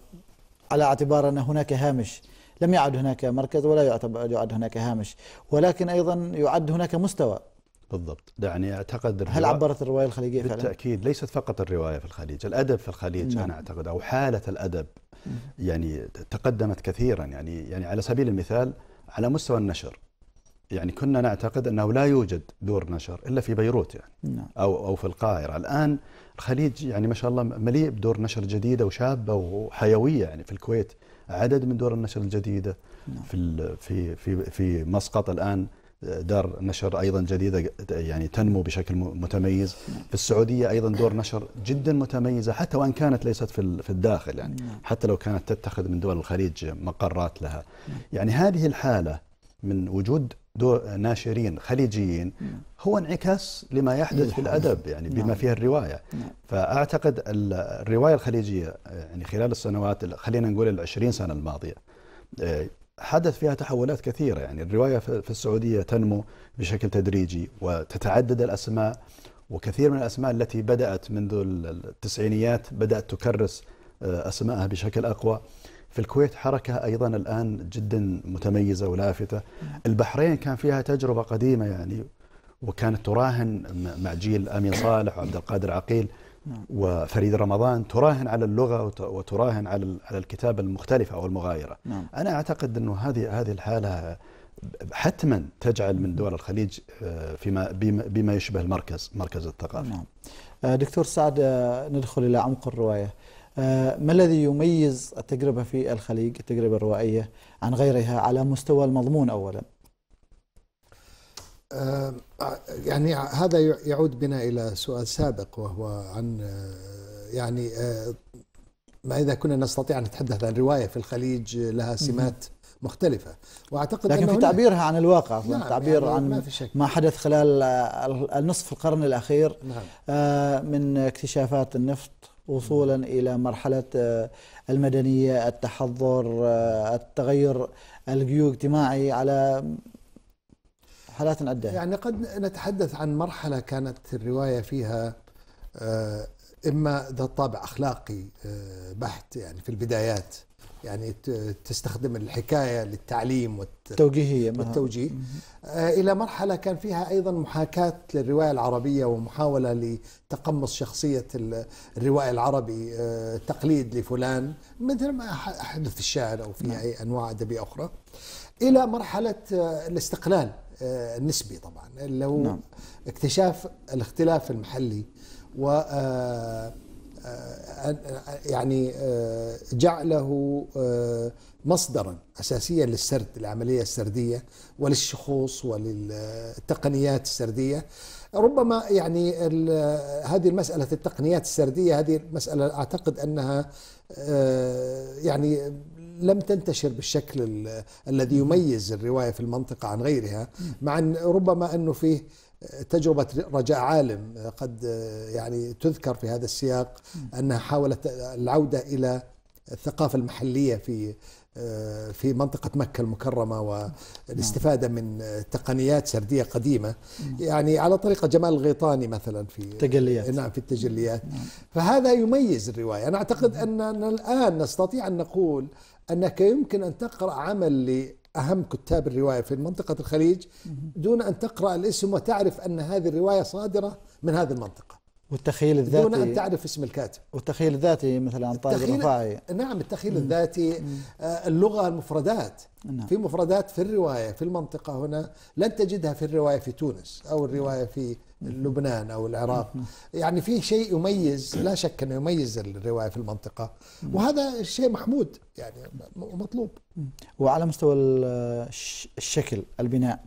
على اعتبار أن هناك هامش لم يعد هناك مركز ولا يعد هناك هامش ولكن أيضا يعد هناك مستوى بالضبط يعني أعتقد هل عبرت الرواية الخليجية فعلا؟ بالتأكيد ليست فقط الرواية في الخليج الأدب في الخليج نعم. أنا أعتقد أو حالة الأدب يعني تقدمت كثيرا يعني يعني على سبيل المثال على مستوى النشر يعني كنا نعتقد انه لا يوجد دور نشر الا في بيروت يعني نعم. او او في القاهره الان الخليج يعني ما شاء الله مليء بدور نشر جديده وشابه وحيويه يعني في الكويت عدد من دور النشر الجديده نعم. في في في في مسقط الان آه، دار نشر ايضا جديده يعني تنمو بشكل متميز نعم. في السعوديه ايضا دور نشر جدا متميزه حتى وان كانت ليست في في الداخل يعني نعم. حتى لو كانت تتخذ من دول الخليج مقرات لها يعني هذه الحاله من وجود ناشرين خليجيين نعم. هو انعكاس لما يحدث في الادب يعني بما نعم. فيها الروايه نعم. فاعتقد الروايه الخليجيه يعني خلال السنوات خلينا نقول ال سنه الماضيه آه، حدث فيها تحولات كثيره يعني الروايه في السعوديه تنمو بشكل تدريجي وتتعدد الاسماء وكثير من الاسماء التي بدات منذ التسعينيات بدات تكرس آه، اسمائها بشكل اقوى في الكويت حركة أيضا الآن جدا متميزة ولافتة البحرين كان فيها تجربة قديمة يعني وكانت تراهن مع جيل أمين صالح وعبد القادر عقيل وفريد رمضان تراهن على اللغة وتراهن على على الكتابة المختلفة أو المغايرة نعم. أنا أعتقد أنه هذه هذه الحالة حتما تجعل من دول الخليج آه، فيما بما يشبه المركز مركز الثقافة نعم آه، دكتور سعد آه، ندخل إلى عمق الرواية آه، ما الذي يميز التجربة في الخليج التجربة الروائية عن غيرها على مستوى المضمون أولا آه، يعني هذا يعود بنا إلى سؤال سابق وهو عن آه، يعني ما إذا كنا نستطيع أن نتحدث عن رواية في الخليج لها سمات مختلفة وأعتقد لكن في تعبيرها عن الواقع نعم تعبير يعني عن ما, في شك. ما حدث خلال النصف القرن الأخير نعم. من اكتشافات النفط وصولا الى مرحله آه، المدنيه التحضر آه، التغير الجيواجتماعي على حالات عدة يعني قد نتحدث عن مرحلة كانت الرواية فيها آه، إما ذات طابع أخلاقي بحت يعني في البدايات يعني تستخدم الحكايه للتعليم والتوجيهيه والتوجيه آه، الى مرحله كان فيها ايضا محاكاه للروايه العربيه ومحاوله لتقمص شخصيه الروائي العربي آه، تقليد لفلان مثل ما احدث في الشعر او في نعم. اي انواع ادبيه اخرى الى مرحله آه، الاستقلال النسبي طبعا اللي هو نعم. اكتشاف الاختلاف المحلي و آه، يعني آه، جعله آه، مصدرا اساسيا للسرد العمليه السرديه وللشخوص وللتقنيات السرديه ربما يعني هذه المساله التقنيات السرديه هذه المساله اعتقد انها يعني لم تنتشر بالشكل الذي يميز الروايه في المنطقه عن غيرها مع ان ربما انه فيه تجربة رجاء عالم قد يعني تذكر في هذا السياق أنها حاولت العودة إلى الثقافة المحلية في في منطقة مكة المكرمة والاستفادة من تقنيات سردية قديمة يعني على طريقة جمال الغيطاني مثلا نعم، في التجليات نعم في التجليات فهذا يميز الرواية أنا أعتقد أننا الآن نستطيع أن نقول أنك يمكن أن تقرأ عمل أهم كتاب الرواية في منطقة الخليج دون أن تقرأ الاسم وتعرف أن هذه الرواية صادرة من هذه المنطقة والتخيل الذاتي دون أن تعرف اسم الكاتب والتخيل الذاتي مثلا عن طارق الرفاعي نعم التخيل الذاتي آه، اللغة المفردات نعم. في مفردات في الرواية في المنطقة هنا لن تجدها في الرواية في تونس أو الرواية في لبنان او العراق يعني في شيء يميز لا شك انه يميز الروايه في المنطقه وهذا الشيء محمود يعني مطلوب وعلى مستوى الشكل البناء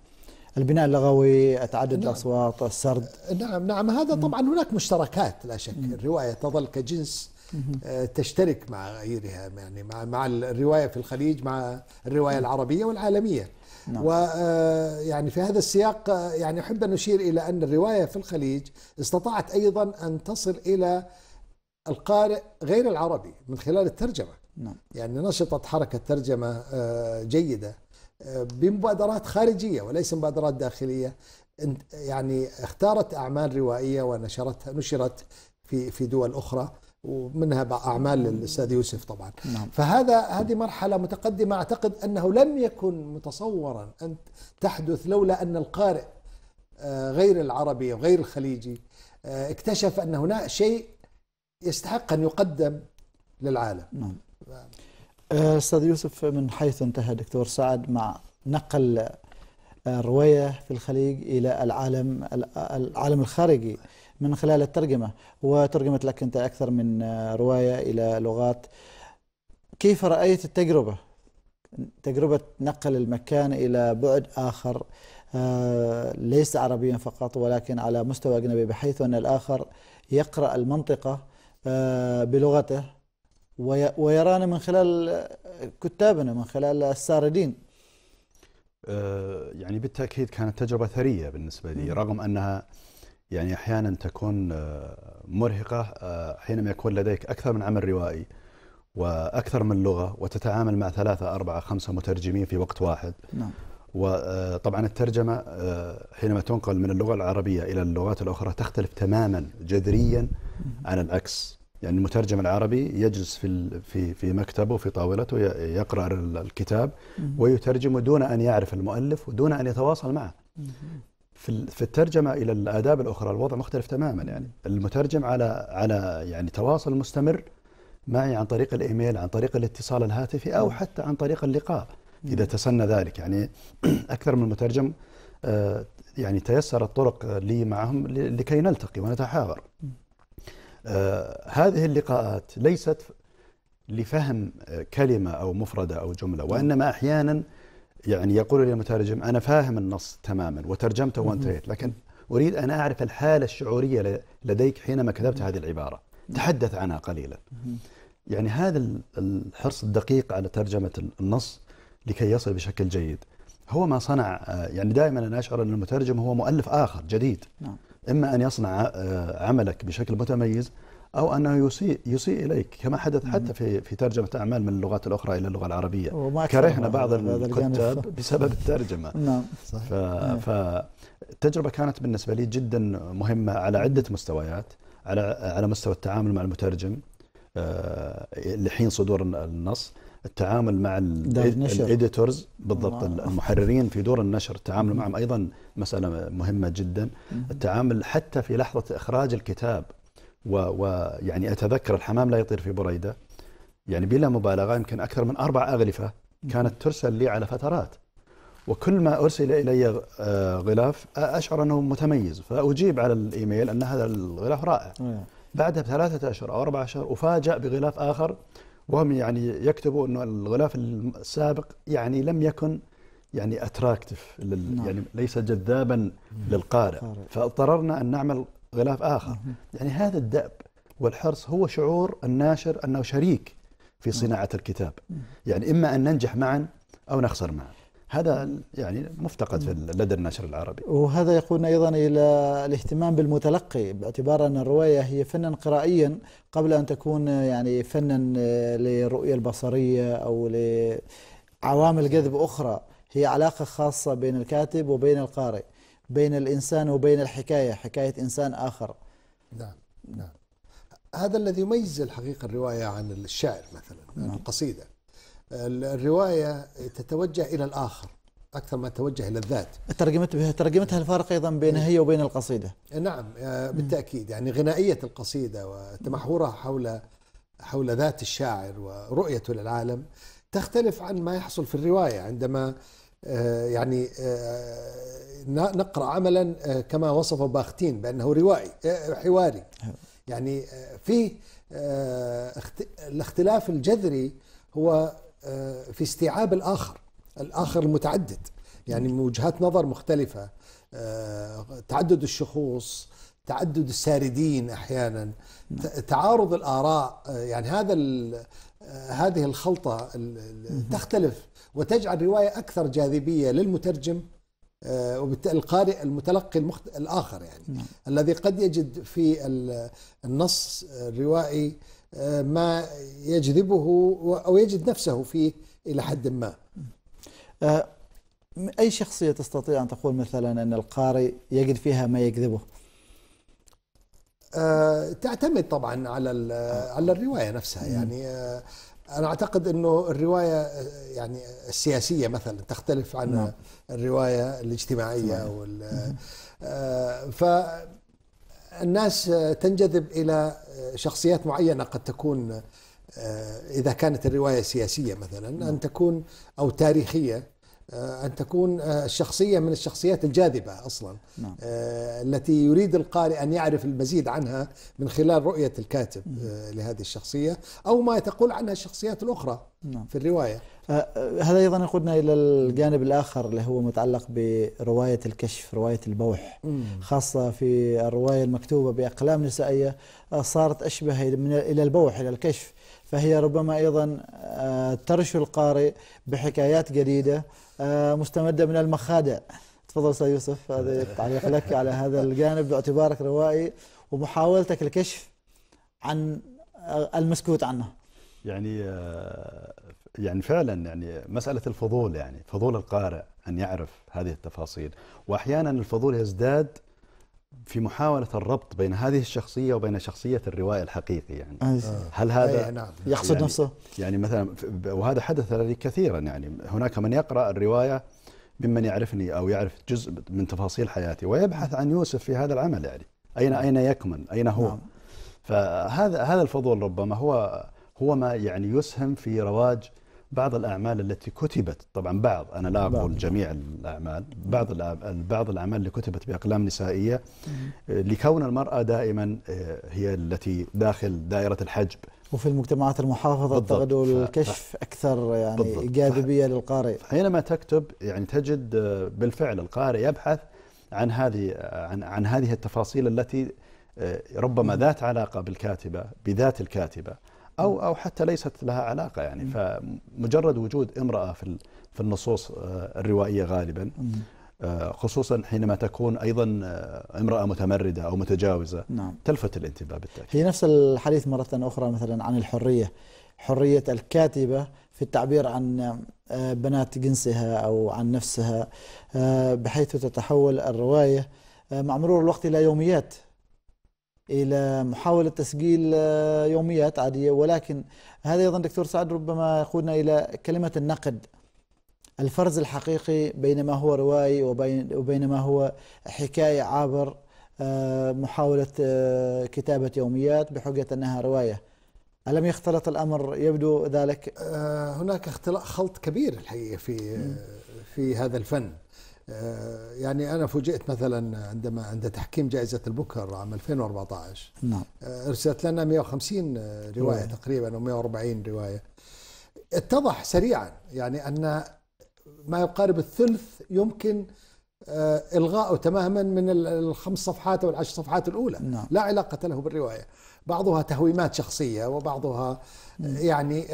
البناء اللغوي تعدد نعم. الاصوات السرد نعم نعم هذا طبعا هناك مشتركات لا شك الروايه تظل كجنس آه، تشترك مع غيرها يعني مع مع الروايه في الخليج مع الروايه العربيه والعالميه نعم. و ويعني آه، في هذا السياق آه، يعني أحب أن أشير إلى أن الرواية في الخليج استطاعت أيضا أن تصل إلى القارئ غير العربي من خلال الترجمة نعم. يعني نشطت حركة ترجمة آه، جيدة بمبادرات خارجية وليس مبادرات داخلية يعني اختارت أعمال روائية ونشرتها نشرت في في دول أخرى ومنها أعمال نعم. الأستاذ يوسف طبعا نعم. فهذا هذه مرحلة متقدمة أعتقد أنه لم يكن متصورا أن تحدث لولا أن القارئ آه، غير العربي أو غير الخليجي آه، اكتشف أن هناك شيء يستحق أن يقدم للعالم نعم. آه، أستاذ يوسف من حيث انتهى دكتور سعد مع نقل الرواية في الخليج إلى العالم العالم الخارجي من خلال الترجمة وترجمت لك أنت أكثر من آه، رواية إلى لغات كيف رأيت التجربة؟ تجربة نقل المكان إلى بعد آخر آه، ليس عربيا فقط ولكن على مستوى أجنبي بحيث أن الآخر يقرأ المنطقة آه، بلغته ويرانا من خلال كتابنا من خلال الساردين يعني بالتأكيد كانت تجربة ثرية بالنسبة لي رغم أنها يعني أحيانا تكون آه، مرهقة آه، حينما يكون لديك أكثر من عمل روائي وأكثر من لغة وتتعامل مع ثلاثة أربعة خمسة مترجمين في وقت واحد نعم. وطبعا آه، الترجمة حينما تنقل من اللغة العربية إلى اللغات الأخرى تختلف تماما جذريا عن العكس يعني المترجم العربي يجلس في في في مكتبه في طاولته يقرا الكتاب ويترجم دون ان يعرف المؤلف ودون ان يتواصل معه في في الترجمه الى الاداب الاخرى الوضع مختلف تماما يعني المترجم على على يعني تواصل مستمر معي عن طريق الايميل عن طريق الاتصال الهاتفي او حتى عن طريق اللقاء اذا تسنى ذلك يعني اكثر من مترجم آه، يعني تيسر الطرق لي معهم لكي نلتقي ونتحاور آه، هذه اللقاءات ليست لفهم آه، كلمه او مفرده او جمله وانما احيانا يعني يقول للمترجم أنا فاهم النص تماما وترجمته وانتهيت لكن أريد أن أعرف الحالة الشعورية لديك حينما كتبت هذه العبارة تحدث عنها قليلا يعني هذا الحرص الدقيق على ترجمة النص لكي يصل بشكل جيد هو ما صنع آه، يعني دائما أنا أشعر أن المترجم هو مؤلف آخر جديد نعم. إما أن يصنع آه، عملك بشكل متميز أو أنه يسيء يسيء إليك كما حدث حتى في في ترجمة أعمال من اللغات الأخرى إلى اللغة العربية كرهنا بعض الكتاب بسبب الترجمة نعم صحيح ف فالتجربة نعم. كانت بالنسبة لي جدا مهمة على عدة مستويات على على مستوى التعامل مع المترجم آه، لحين صدور النص التعامل مع الايديتورز بالضبط المحررين في دور النشر التعامل معهم ايضا مساله مهمه جدا التعامل حتى في لحظه اخراج الكتاب ويعني أتذكر الحمام لا يطير في بريدة يعني بلا مبالغة يمكن أكثر من أربع أغلفة كانت ترسل لي على فترات وكل ما أرسل إلي غلاف أشعر أنه متميز فأجيب على الإيميل أن هذا الغلاف رائع إيه. بعدها بثلاثة أشهر أو أربعة أشهر أفاجأ بغلاف آخر وهم يعني يكتبوا أنه الغلاف السابق يعني لم يكن يعني اتراكتف لل... نعم. يعني ليس جذابا للقارئ فاضطررنا ان نعمل غلاف آخر يعني هذا الدأب والحرص هو شعور الناشر أنه شريك في صناعة الكتاب يعني إما أن ننجح معا أو نخسر معا هذا يعني مفتقد في لدى الناشر العربي وهذا يقودنا أيضا إلى الاهتمام بالمتلقي باعتبار أن الرواية هي فنا قرائيا قبل أن تكون يعني فنا للرؤية البصرية أو لعوامل جذب أخرى هي علاقة خاصة بين الكاتب وبين القارئ بين الإنسان وبين الحكاية حكاية إنسان آخر نعم نعم هذا الذي يميز الحقيقة الرواية عن الشعر مثلا نعم. القصيدة الرواية تتوجه إلى الآخر أكثر ما تتوجه إلى الذات ترجمت بها ترجمتها الفارق أيضا بين هي وبين القصيدة نعم آه، بالتأكيد يعني غنائية القصيدة وتمحورها حول حول ذات الشاعر ورؤيته للعالم تختلف عن ما يحصل في الرواية عندما آه، يعني آه، نقرا عملا آه، كما وصف باختين بانه روائي حواري يعني في الاختلاف الجذري هو في استيعاب الاخر الاخر المتعدد يعني من وجهات نظر مختلفه تعدد الشخوص تعدد الساردين احيانا نعم. تعارض الاراء يعني هذا هذه الخلطه تختلف وتجعل الرواية أكثر جاذبية للمترجم آه، القارئ المتلقي المخت... الآخر يعني نعم. الذي قد يجد في النص الروائي آه، ما يجذبه أو يجد نفسه فيه إلى حد ما آه، أي شخصية تستطيع أن تقول مثلا أن القارئ يجد فيها ما يجذبه تعتمد طبعا على على الروايه نفسها يعني انا اعتقد انه الروايه يعني السياسيه مثلا تختلف عن نعم. الروايه الاجتماعيه وال آه، ف الناس تنجذب الى شخصيات معينه قد تكون آه، اذا كانت الروايه سياسيه مثلا ان نعم. تكون او تاريخيه آه، أن تكون آه، شخصية من الشخصيات الجاذبة أصلا نعم. آه، التي يريد القارئ أن يعرف المزيد عنها من خلال رؤية الكاتب لهذه الشخصية أو ما تقول عنها الشخصيات الأخرى نعم. في الرواية هذا أيضا يقودنا إلى الجانب الآخر اللي هو متعلق برواية الكشف رواية البوح خاصة في الرواية المكتوبة بأقلام نسائية صارت أشبه من إلى البوح إلى الكشف فهي ربما أيضا آه، ترشو القارئ بحكايات جديدة آه، مستمدة من المخادع تفضل أستاذ يوسف هذا التعليق لك على هذا الجانب باعتبارك روائي ومحاولتك الكشف عن آه، المسكوت عنه يعني يعني فعلا يعني مسألة الفضول يعني فضول القارئ أن يعرف هذه التفاصيل وأحيانا الفضول يزداد في محاولة الربط بين هذه الشخصية وبين شخصية الرواية الحقيقي يعني آه. هل هذا نعم. يقصد يعني نفسه يعني مثلا وهذا حدث لي كثيرا يعني هناك من يقرأ الرواية ممن يعرفني أو يعرف جزء من تفاصيل حياتي ويبحث عن يوسف في هذا العمل يعني أين نعم. أين يكمن أين هو نعم. فهذا هذا الفضول ربما هو هو ما يعني يسهم في رواج بعض الأعمال التي كتبت طبعا بعض أنا لا أقول جميع الأعمال بعض بعض الأعمال اللي كتبت بأقلام نسائية لكون المرأة دائما آه، هي التي داخل دائرة الحجب وفي المجتمعات المحافظة تغدو الكشف أكثر يعني جاذبية للقارئ حينما تكتب يعني تجد آه، بالفعل القارئ يبحث عن هذه آه، عن, عن هذه التفاصيل التي ربما ذات علاقة بالكاتبة بذات الكاتبة او او حتى ليست لها علاقه يعني فمجرد وجود امراه في في النصوص آه، الروائيه غالبا آه، خصوصا حينما تكون ايضا آه، امراه متمرده او متجاوزه نعم. تلفت الانتباه بالتاكيد في نفس الحديث مره اخرى مثلا عن الحريه حريه الكاتبه في التعبير عن بنات جنسها او عن نفسها بحيث تتحول الروايه مع مرور الوقت الى يوميات الى محاوله تسجيل آه، يوميات عاديه ولكن هذا ايضا دكتور سعد ربما يقودنا الى كلمه النقد الفرز الحقيقي بين ما هو روائي وبين وبين ما هو حكايه عبر آه، محاوله آه، كتابه يوميات بحجه انها روايه ألم يختلط الأمر يبدو ذلك؟ هناك اختلاط خلط كبير الحقيقة في في هذا الفن آه، يعني انا فوجئت مثلا عندما عند تحكيم جائزه البوكر عام 2014 نعم آه، ارسلت لنا 150 روايه تقريبا و 140 روايه اتضح سريعا يعني ان ما يقارب الثلث يمكن آه، الغاءه تماما من الخمس صفحات او العشر صفحات الاولى نعم. لا علاقه له بالروايه بعضها تهويمات شخصيه وبعضها نعم. يعني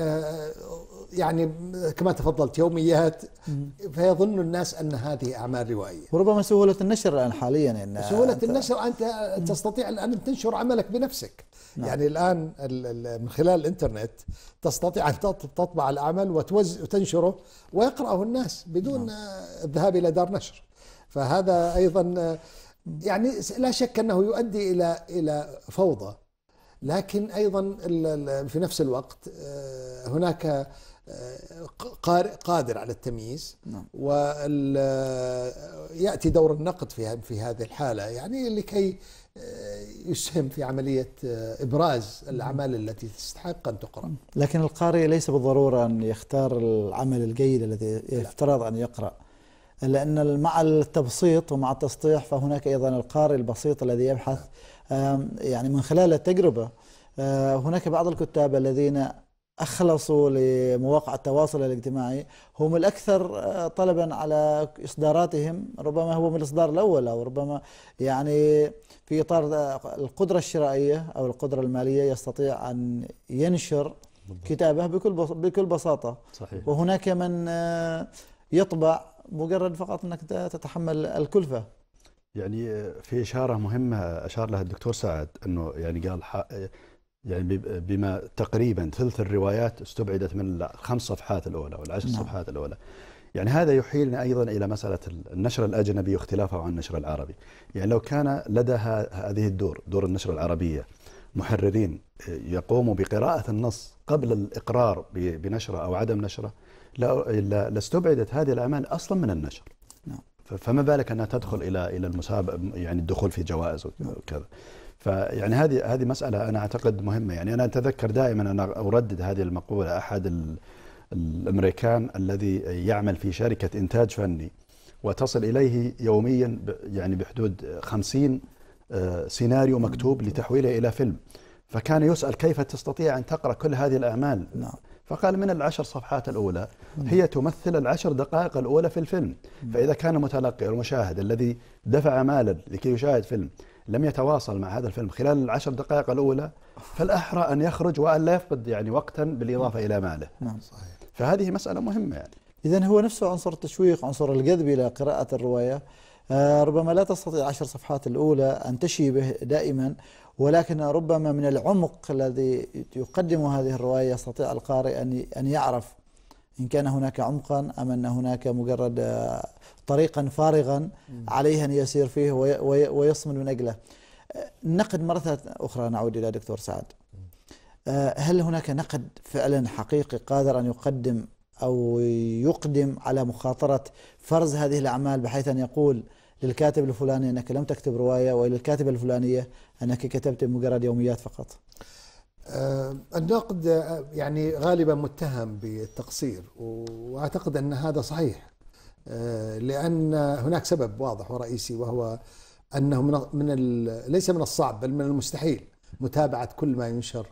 يعني كما تفضلت يوميات فيظن الناس ان هذه اعمال روائيه وربما سهوله النشر الان حاليا ان سهوله أنت النشر انت تستطيع الان تنشر عملك بنفسك نعم. يعني الان من خلال الانترنت تستطيع ان تطبع العمل وتنشره ويقراه الناس بدون نعم. الذهاب الى دار نشر فهذا ايضا يعني لا شك انه يؤدي الى الى فوضى لكن ايضا في نفس الوقت آه، هناك آه، قادر على التمييز نعم. وياتي آه، دور النقد في في هذه الحاله يعني لكي آه، يسهم في عمليه ابراز الاعمال نعم. التي تستحق ان تقرا. لكن القارئ ليس بالضروره ان يختار العمل الجيد الذي يفترض ان يقرا لان مع التبسيط ومع التسطيح فهناك ايضا القارئ البسيط الذي يبحث يعني من خلال التجربه هناك بعض الكتاب الذين أخلصوا لمواقع التواصل الاجتماعي هم الأكثر آه، طلبا على إصداراتهم ربما هو من الإصدار الأول أو ربما يعني في إطار آه، القدرة الشرائية أو القدرة المالية يستطيع أن ينشر كتابه بكل بكل بساطة صحيح. وهناك من آه، يطبع مجرد فقط أنك تتحمل الكلفة يعني في إشارة مهمة أشار لها الدكتور سعد أنه يعني قال يعني بما تقريبا ثلث الروايات استبعدت من الخمس صفحات الأولى والعشر نعم. صفحات الأولى يعني هذا يحيلنا أيضا إلى مسألة النشر الأجنبي واختلافه عن النشر العربي يعني لو كان لدى هذه الدور دور النشر العربية محررين يقوموا بقراءة النص قبل الإقرار بنشره أو عدم نشره لاستبعدت هذه الأعمال أصلا من النشر نعم. فما بالك أنها تدخل إلى إلى المسابقة يعني الدخول في جوائز وكذا فيعني هذه هذه مساله انا اعتقد مهمه يعني انا اتذكر دائما انا اردد هذه المقوله احد الامريكان الذي يعمل في شركه انتاج فني وتصل اليه يوميا يعني بحدود 50 آه، سيناريو مكتوب لتحويله الى فيلم فكان يسال كيف تستطيع ان تقرا كل هذه الاعمال نعم فقال من العشر صفحات الأولى نعم. هي تمثل العشر دقائق الأولى في الفيلم نعم. فإذا كان المتلقي المشاهد الذي دفع مالا لكي يشاهد فيلم لم يتواصل مع هذا الفيلم خلال العشر دقائق الأولى فالأحرى أن يخرج وأن لا يفقد يعني وقتا بالإضافة إلى ماله نعم صحيح فهذه مسألة مهمة يعني إذا هو نفسه عنصر التشويق عنصر الجذب إلى قراءة الرواية آه ربما لا تستطيع عشر صفحات الأولى أن تشي به دائما ولكن ربما من العمق الذي يقدم هذه الرواية يستطيع القارئ أن أن يعرف إن كان هناك عمقا أم أن هناك مجرد آه، طريقا فارغا عليه أن يسير فيه ويصمد من أجله آه، نقد مرة أخرى نعود إلى دكتور سعد آه، هل هناك نقد فعلا حقيقي قادر أن يقدم أو يقدم على مخاطرة فرز هذه الأعمال بحيث أن يقول للكاتب الفلاني أنك لم تكتب رواية وللكاتبة الفلانية أنك كتبت مجرد يوميات فقط آه، النقد آه، يعني غالبا متهم بالتقصير واعتقد ان هذا صحيح آه، لان هناك سبب واضح ورئيسي وهو انه من من ليس من الصعب بل من المستحيل متابعه كل ما ينشر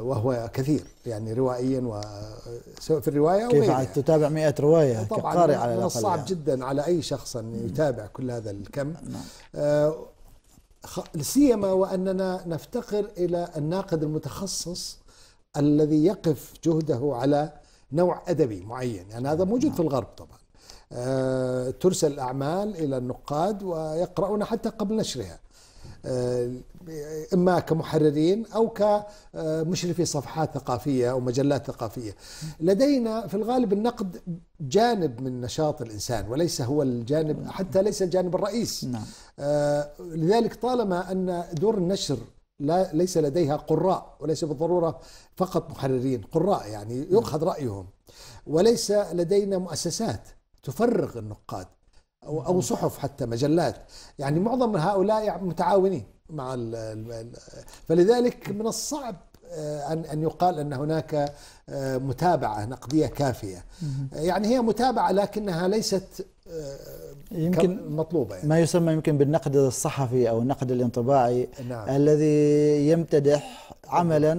وهو كثير يعني روائيا وسواء في الروايه او كيف تتابع 100 روايه كقارئ على الاقل من الصعب يعني. جدا على اي شخص ان يتابع كل هذا الكم نعم. سيما واننا نفتقر الى الناقد المتخصص الذي يقف جهده على نوع ادبي معين، يعني هذا موجود في الغرب طبعا. آه، ترسل الاعمال الى النقاد ويقرؤون حتى قبل نشرها. آه، اما كمحررين او كمشرفي صفحات ثقافيه او مجلات ثقافيه. لدينا في الغالب النقد جانب من نشاط الانسان وليس هو الجانب حتى ليس الجانب الرئيس. نعم. آه، لذلك طالما ان دور النشر لا ليس لديها قراء وليس بالضروره فقط محررين، قراء يعني يؤخذ رايهم وليس لدينا مؤسسات تفرغ النقاد أو, أو صحف حتى مجلات يعني معظم هؤلاء متعاونين مع الـ الـ فلذلك من الصعب آه، أن أن يقال أن هناك آه، متابعة نقدية كافية يعني هي متابعة لكنها ليست آه، يمكن مطلوبة يعني. ما يسمى يمكن بالنقد الصحفي أو النقد الانطباعي نعم. الذي يمتدح عملا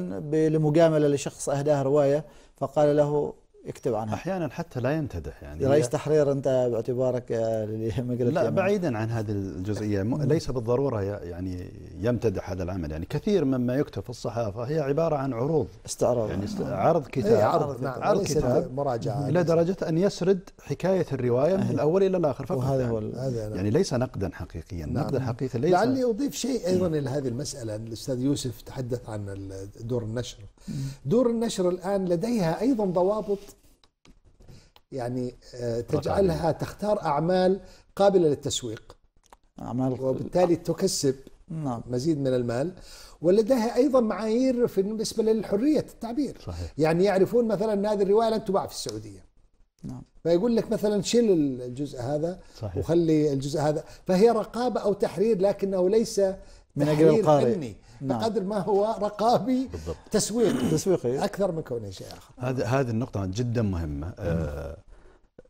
لمجاملة لشخص أهداه رواية فقال له يكتب عنها احيانا حتى لا يمتدح يعني رئيس تحرير انت باعتبارك آه، لا بعيدا عن هذه الجزئيه ليس بالضروره يعني يمتدح هذا العمل يعني كثير مما يكتب في الصحافه هي عباره عن عروض استعراض يعني عرض إيه، كتاب عرض, نعم عرض كتاب مراجعه الى درجه ان يسرد حكايه الروايه من الاول الى الاخر فقط وهذا هو يعني, يعني ليس نقدا حقيقيا نعم نقدا حقيقي ليس لعلي اضيف شيء ايضا الى هذه المساله الاستاذ يوسف تحدث عن دور النشر دور النشر الآن لديها أيضا ضوابط يعني آه، تجعلها تختار أعمال قابلة للتسويق أعمال وبالتالي تكسب نعم. مزيد من المال ولديها ايضا معايير في بالنسبه للحريه التعبير صحيح. يعني يعرفون مثلا ان هذه الروايه لن تباع في السعوديه نعم. فيقول لك مثلا شيل الجزء هذا صحيح. وخلي الجزء هذا فهي رقابه او تحرير لكنه ليس من اجل القارئ نعم. بقدر ما هو رقابي بالضبط. تسويقي تسويقي اكثر من كونه شيء اخر هذا هذه النقطه جدا مهمه آه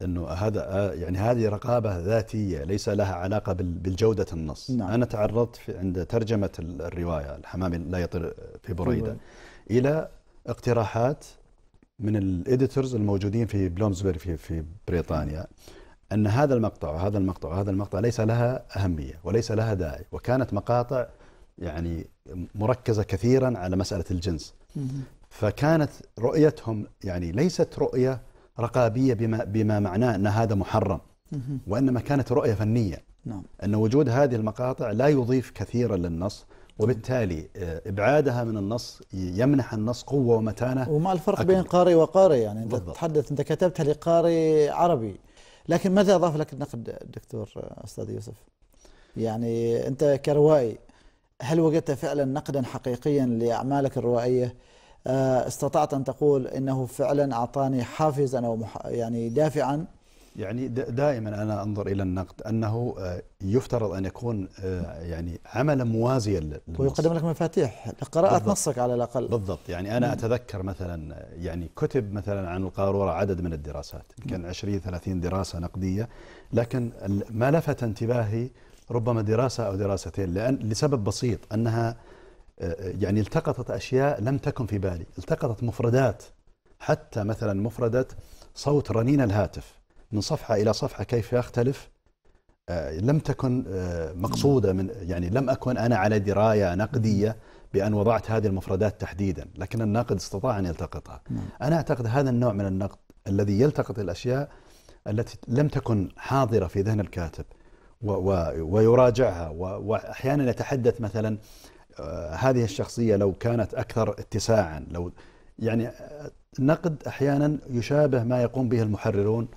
انه هذا آه، يعني هذه رقابه ذاتيه ليس لها علاقه بالجوده النص نعم. انا تعرضت في عند ترجمه الروايه الحمام لا يطير في بريده الى اقتراحات من الاديتورز الموجودين في بلومزبري في في بريطانيا ان هذا المقطع وهذا المقطع وهذا المقطع ليس لها اهميه وليس لها داعي وكانت مقاطع يعني مركزة كثيرا على مسألة الجنس فكانت رؤيتهم يعني ليست رؤية رقابية بما, بما معناه أن هذا محرم وإنما كانت رؤية فنية نعم. أن وجود هذه المقاطع لا يضيف كثيرا للنص وبالتالي آه، إبعادها من النص يمنح النص قوة ومتانة وما الفرق أكبر. بين قارئ وقارئ يعني أنت بالضبط. تتحدث أنت كتبتها لقارئ عربي لكن ماذا أضاف لك النقد دكتور آه، أستاذ يوسف يعني أنت كروائي هل وجدت فعلا نقدا حقيقيا لأعمالك الروائية آه، استطعت أن تقول إنه فعلا أعطاني حافزا أو يعني دافعا يعني دائما أنا أنظر إلى النقد أنه آه، يفترض أن يكون آه، يعني عملا موازيا للنص ويقدم لك مفاتيح لقراءة بالضبط. نصك على الأقل بالضبط يعني أنا أتذكر مثلا يعني كتب مثلا عن القارورة عدد من الدراسات كان 20 30 دراسة نقدية لكن ما لفت انتباهي ربما دراسة أو دراستين لأن لسبب بسيط أنها آه، آه، يعني التقطت أشياء لم تكن في بالي التقطت مفردات حتى مثلا مفردة صوت رنين الهاتف من صفحة إلى صفحة كيف يختلف آه، لم تكن مقصودة من يعني لم أكن أنا على دراية نقدية بأن وضعت هذه المفردات تحديدا لكن الناقد استطاع أن يلتقطها نعم. أنا أعتقد هذا النوع من النقد الذي يلتقط الأشياء التي لم تكن حاضرة في ذهن الكاتب ويراجعها واحيانا يتحدث مثلا آه، هذه الشخصيه لو كانت اكثر اتساعا لو يعني النقد آه، احيانا يشابه ما يقوم به المحررون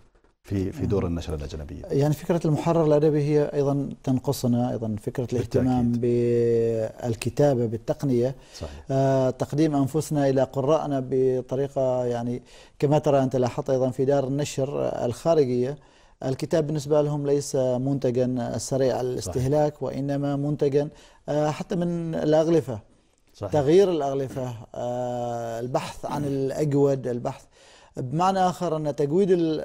في في دور نعم. النشر الاجنبيه. يعني فكره المحرر الادبي هي ايضا تنقصنا ايضا فكره الاهتمام بالكتابه بالتقنيه صحيح. آه تقديم انفسنا الى قرائنا بطريقه يعني كما ترى انت لاحظت ايضا في دار النشر الخارجيه الكتاب بالنسبة لهم ليس منتجا سريع الاستهلاك صحيح. وإنما منتجا آه، حتى من الأغلفة صحيح. تغيير الأغلفة آه، البحث عن الأجود البحث بمعنى آخر أن تجويد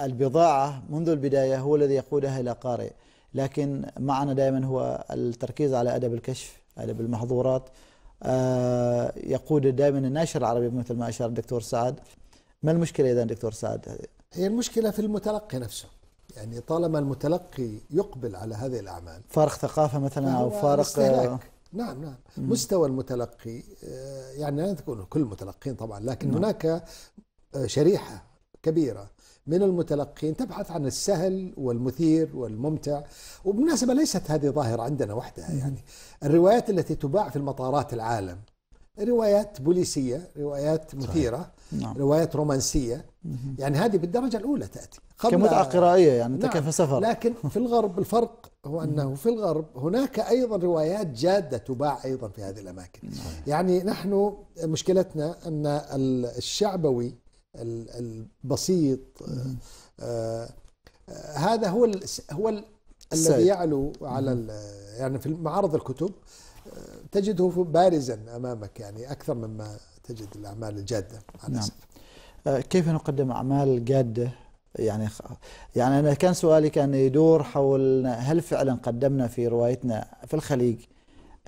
البضاعة منذ البداية هو الذي يقودها إلى قارئ لكن معنا دائما هو التركيز على أدب الكشف أدب المحظورات آه، يقود دائما الناشر العربي مثل ما أشار الدكتور سعد ما المشكلة إذا دكتور سعد هي المشكلة في المتلقي نفسه يعني طالما المتلقي يقبل على هذه الأعمال فارق ثقافة مثلا أو فارق آه. نعم نعم مم. مستوى المتلقي آه، يعني لا تكون كل المتلقين طبعا لكن نعم. هناك آه، شريحة كبيرة من المتلقين تبحث عن السهل والمثير والممتع وبالمناسبة ليست هذه ظاهرة عندنا وحدها يعني الروايات التي تباع في المطارات العالم روايات بوليسية روايات مثيرة صحيح. نعم. روايات رومانسية مم. يعني هذه بالدرجة الأولى تأتي كمتعة قرائية يعني نعم. كيف سفر لكن في الغرب الفرق هو أنه في الغرب هناك أيضا روايات جادة تباع أيضا في هذه الأماكن مم. نعم. يعني نحن مشكلتنا أن الشعبوي البسيط آه آه هذا هو ال هو الذي يعلو على يعني في معارض الكتب آه، تجده بارزا امامك يعني اكثر مما تجد الأعمال الجادة مع نعم. آه، كيف نقدم أعمال جادة يعني يعني أنا كان سؤالي كان يدور حول هل فعلا قدمنا في روايتنا في الخليج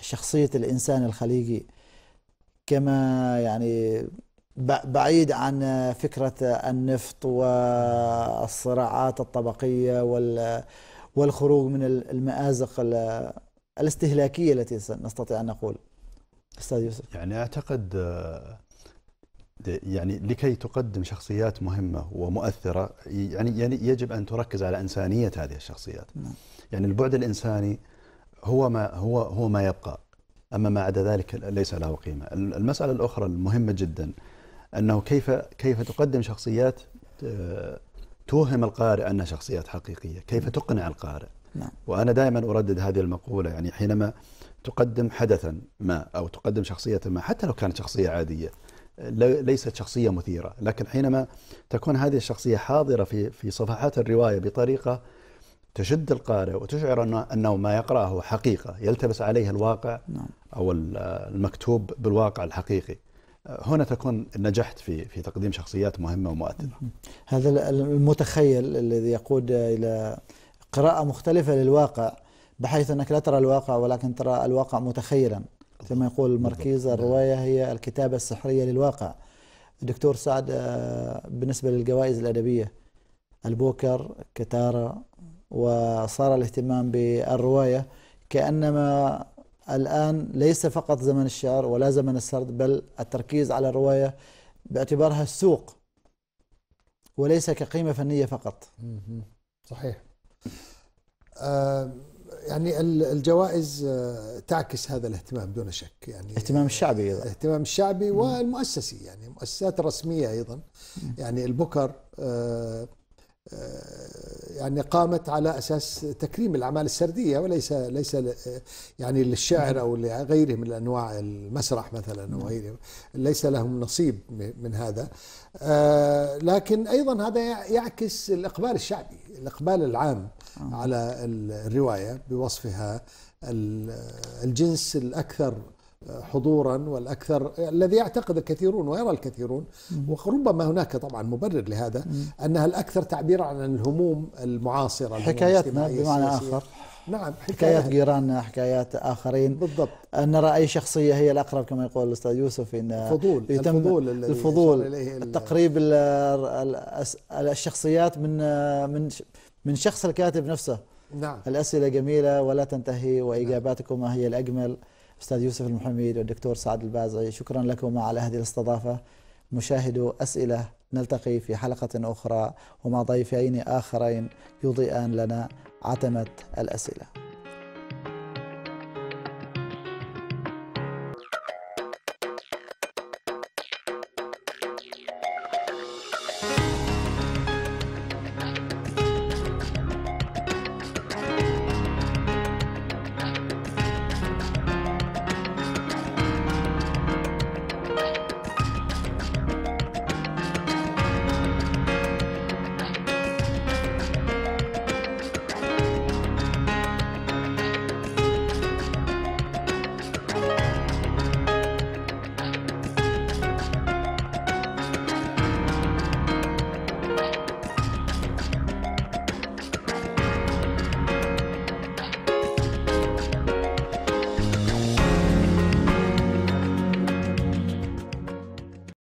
شخصية الإنسان الخليجي كما يعني بعيد عن فكرة النفط والصراعات الطبقية والخروج من المآزق الاستهلاكية التي نستطيع أن نقول استاذ يوسف يعني اعتقد آه، يعني لكي تقدم شخصيات مهمه ومؤثره يعني يعني يجب ان تركز على انسانيه هذه الشخصيات نعم. يعني البعد الانساني هو ما هو هو ما يبقى اما ما عدا ذلك ليس له قيمه المساله الاخرى المهمه جدا انه كيف كيف تقدم شخصيات آه، توهم القارئ انها شخصيات حقيقيه كيف تقنع القارئ نعم. وانا دائما اردد هذه المقوله يعني حينما تقدم حدثا ما أو تقدم شخصية ما حتى لو كانت شخصية عادية ليست شخصية مثيرة لكن حينما تكون هذه الشخصية حاضرة في في صفحات الرواية بطريقة تشد القارئ وتشعر أنه, أنه ما يقرأه حقيقة يلتبس عليه الواقع نعم. أو المكتوب بالواقع الحقيقي هنا تكون نجحت في في تقديم شخصيات مهمة ومؤثرة هذا المتخيل الذي يقود إلى قراءة مختلفة للواقع بحيث أنك لا ترى الواقع ولكن ترى الواقع متخيلا كما يقول المركيز الرواية هي الكتابة السحرية للواقع دكتور سعد آه، بالنسبة للجوائز الأدبية البوكر كتارة وصار الاهتمام بالرواية كأنما الآن ليس فقط زمن الشعر ولا زمن السرد بل التركيز على الرواية باعتبارها السوق وليس كقيمة فنية فقط صحيح أه يعني الجوائز آه، تعكس هذا الاهتمام دون شك يعني اهتمام الشعبي ايضا الاهتمام الشعبي والمؤسسي يعني المؤسسات الرسميه ايضا يعني البكر آه، آه، يعني قامت على اساس تكريم الاعمال السرديه وليس ليس يعني للشعر او لغيره من انواع المسرح مثلا او غيره ليس لهم نصيب من هذا لكن ايضا هذا يعكس الاقبال الشعبي الاقبال العام آه. على الرواية بوصفها الجنس الأكثر حضورا والاكثر الذي يعتقد الكثيرون ويرى الكثيرون وربما هناك طبعا مبرر لهذا انها الاكثر تعبيرا عن الهموم المعاصره حكاياتنا بمعنى اخر نعم حكايات جيراننا حكايات اخرين بالضبط ان نرى اي شخصيه هي الاقرب كما يقول الاستاذ يوسف ان فضول يتم الفضول الفضول تقريب الشخصيات من من من شخص الكاتب نفسه نعم الأسئلة جميلة ولا تنتهي وإجاباتكما هي الأجمل أستاذ يوسف المحميد والدكتور سعد البازعي شكرا لكما على هذه الاستضافة مشاهدو أسئلة نلتقي في حلقة أخرى ومع ضيفين آخرين يضيئان لنا عتمة الأسئلة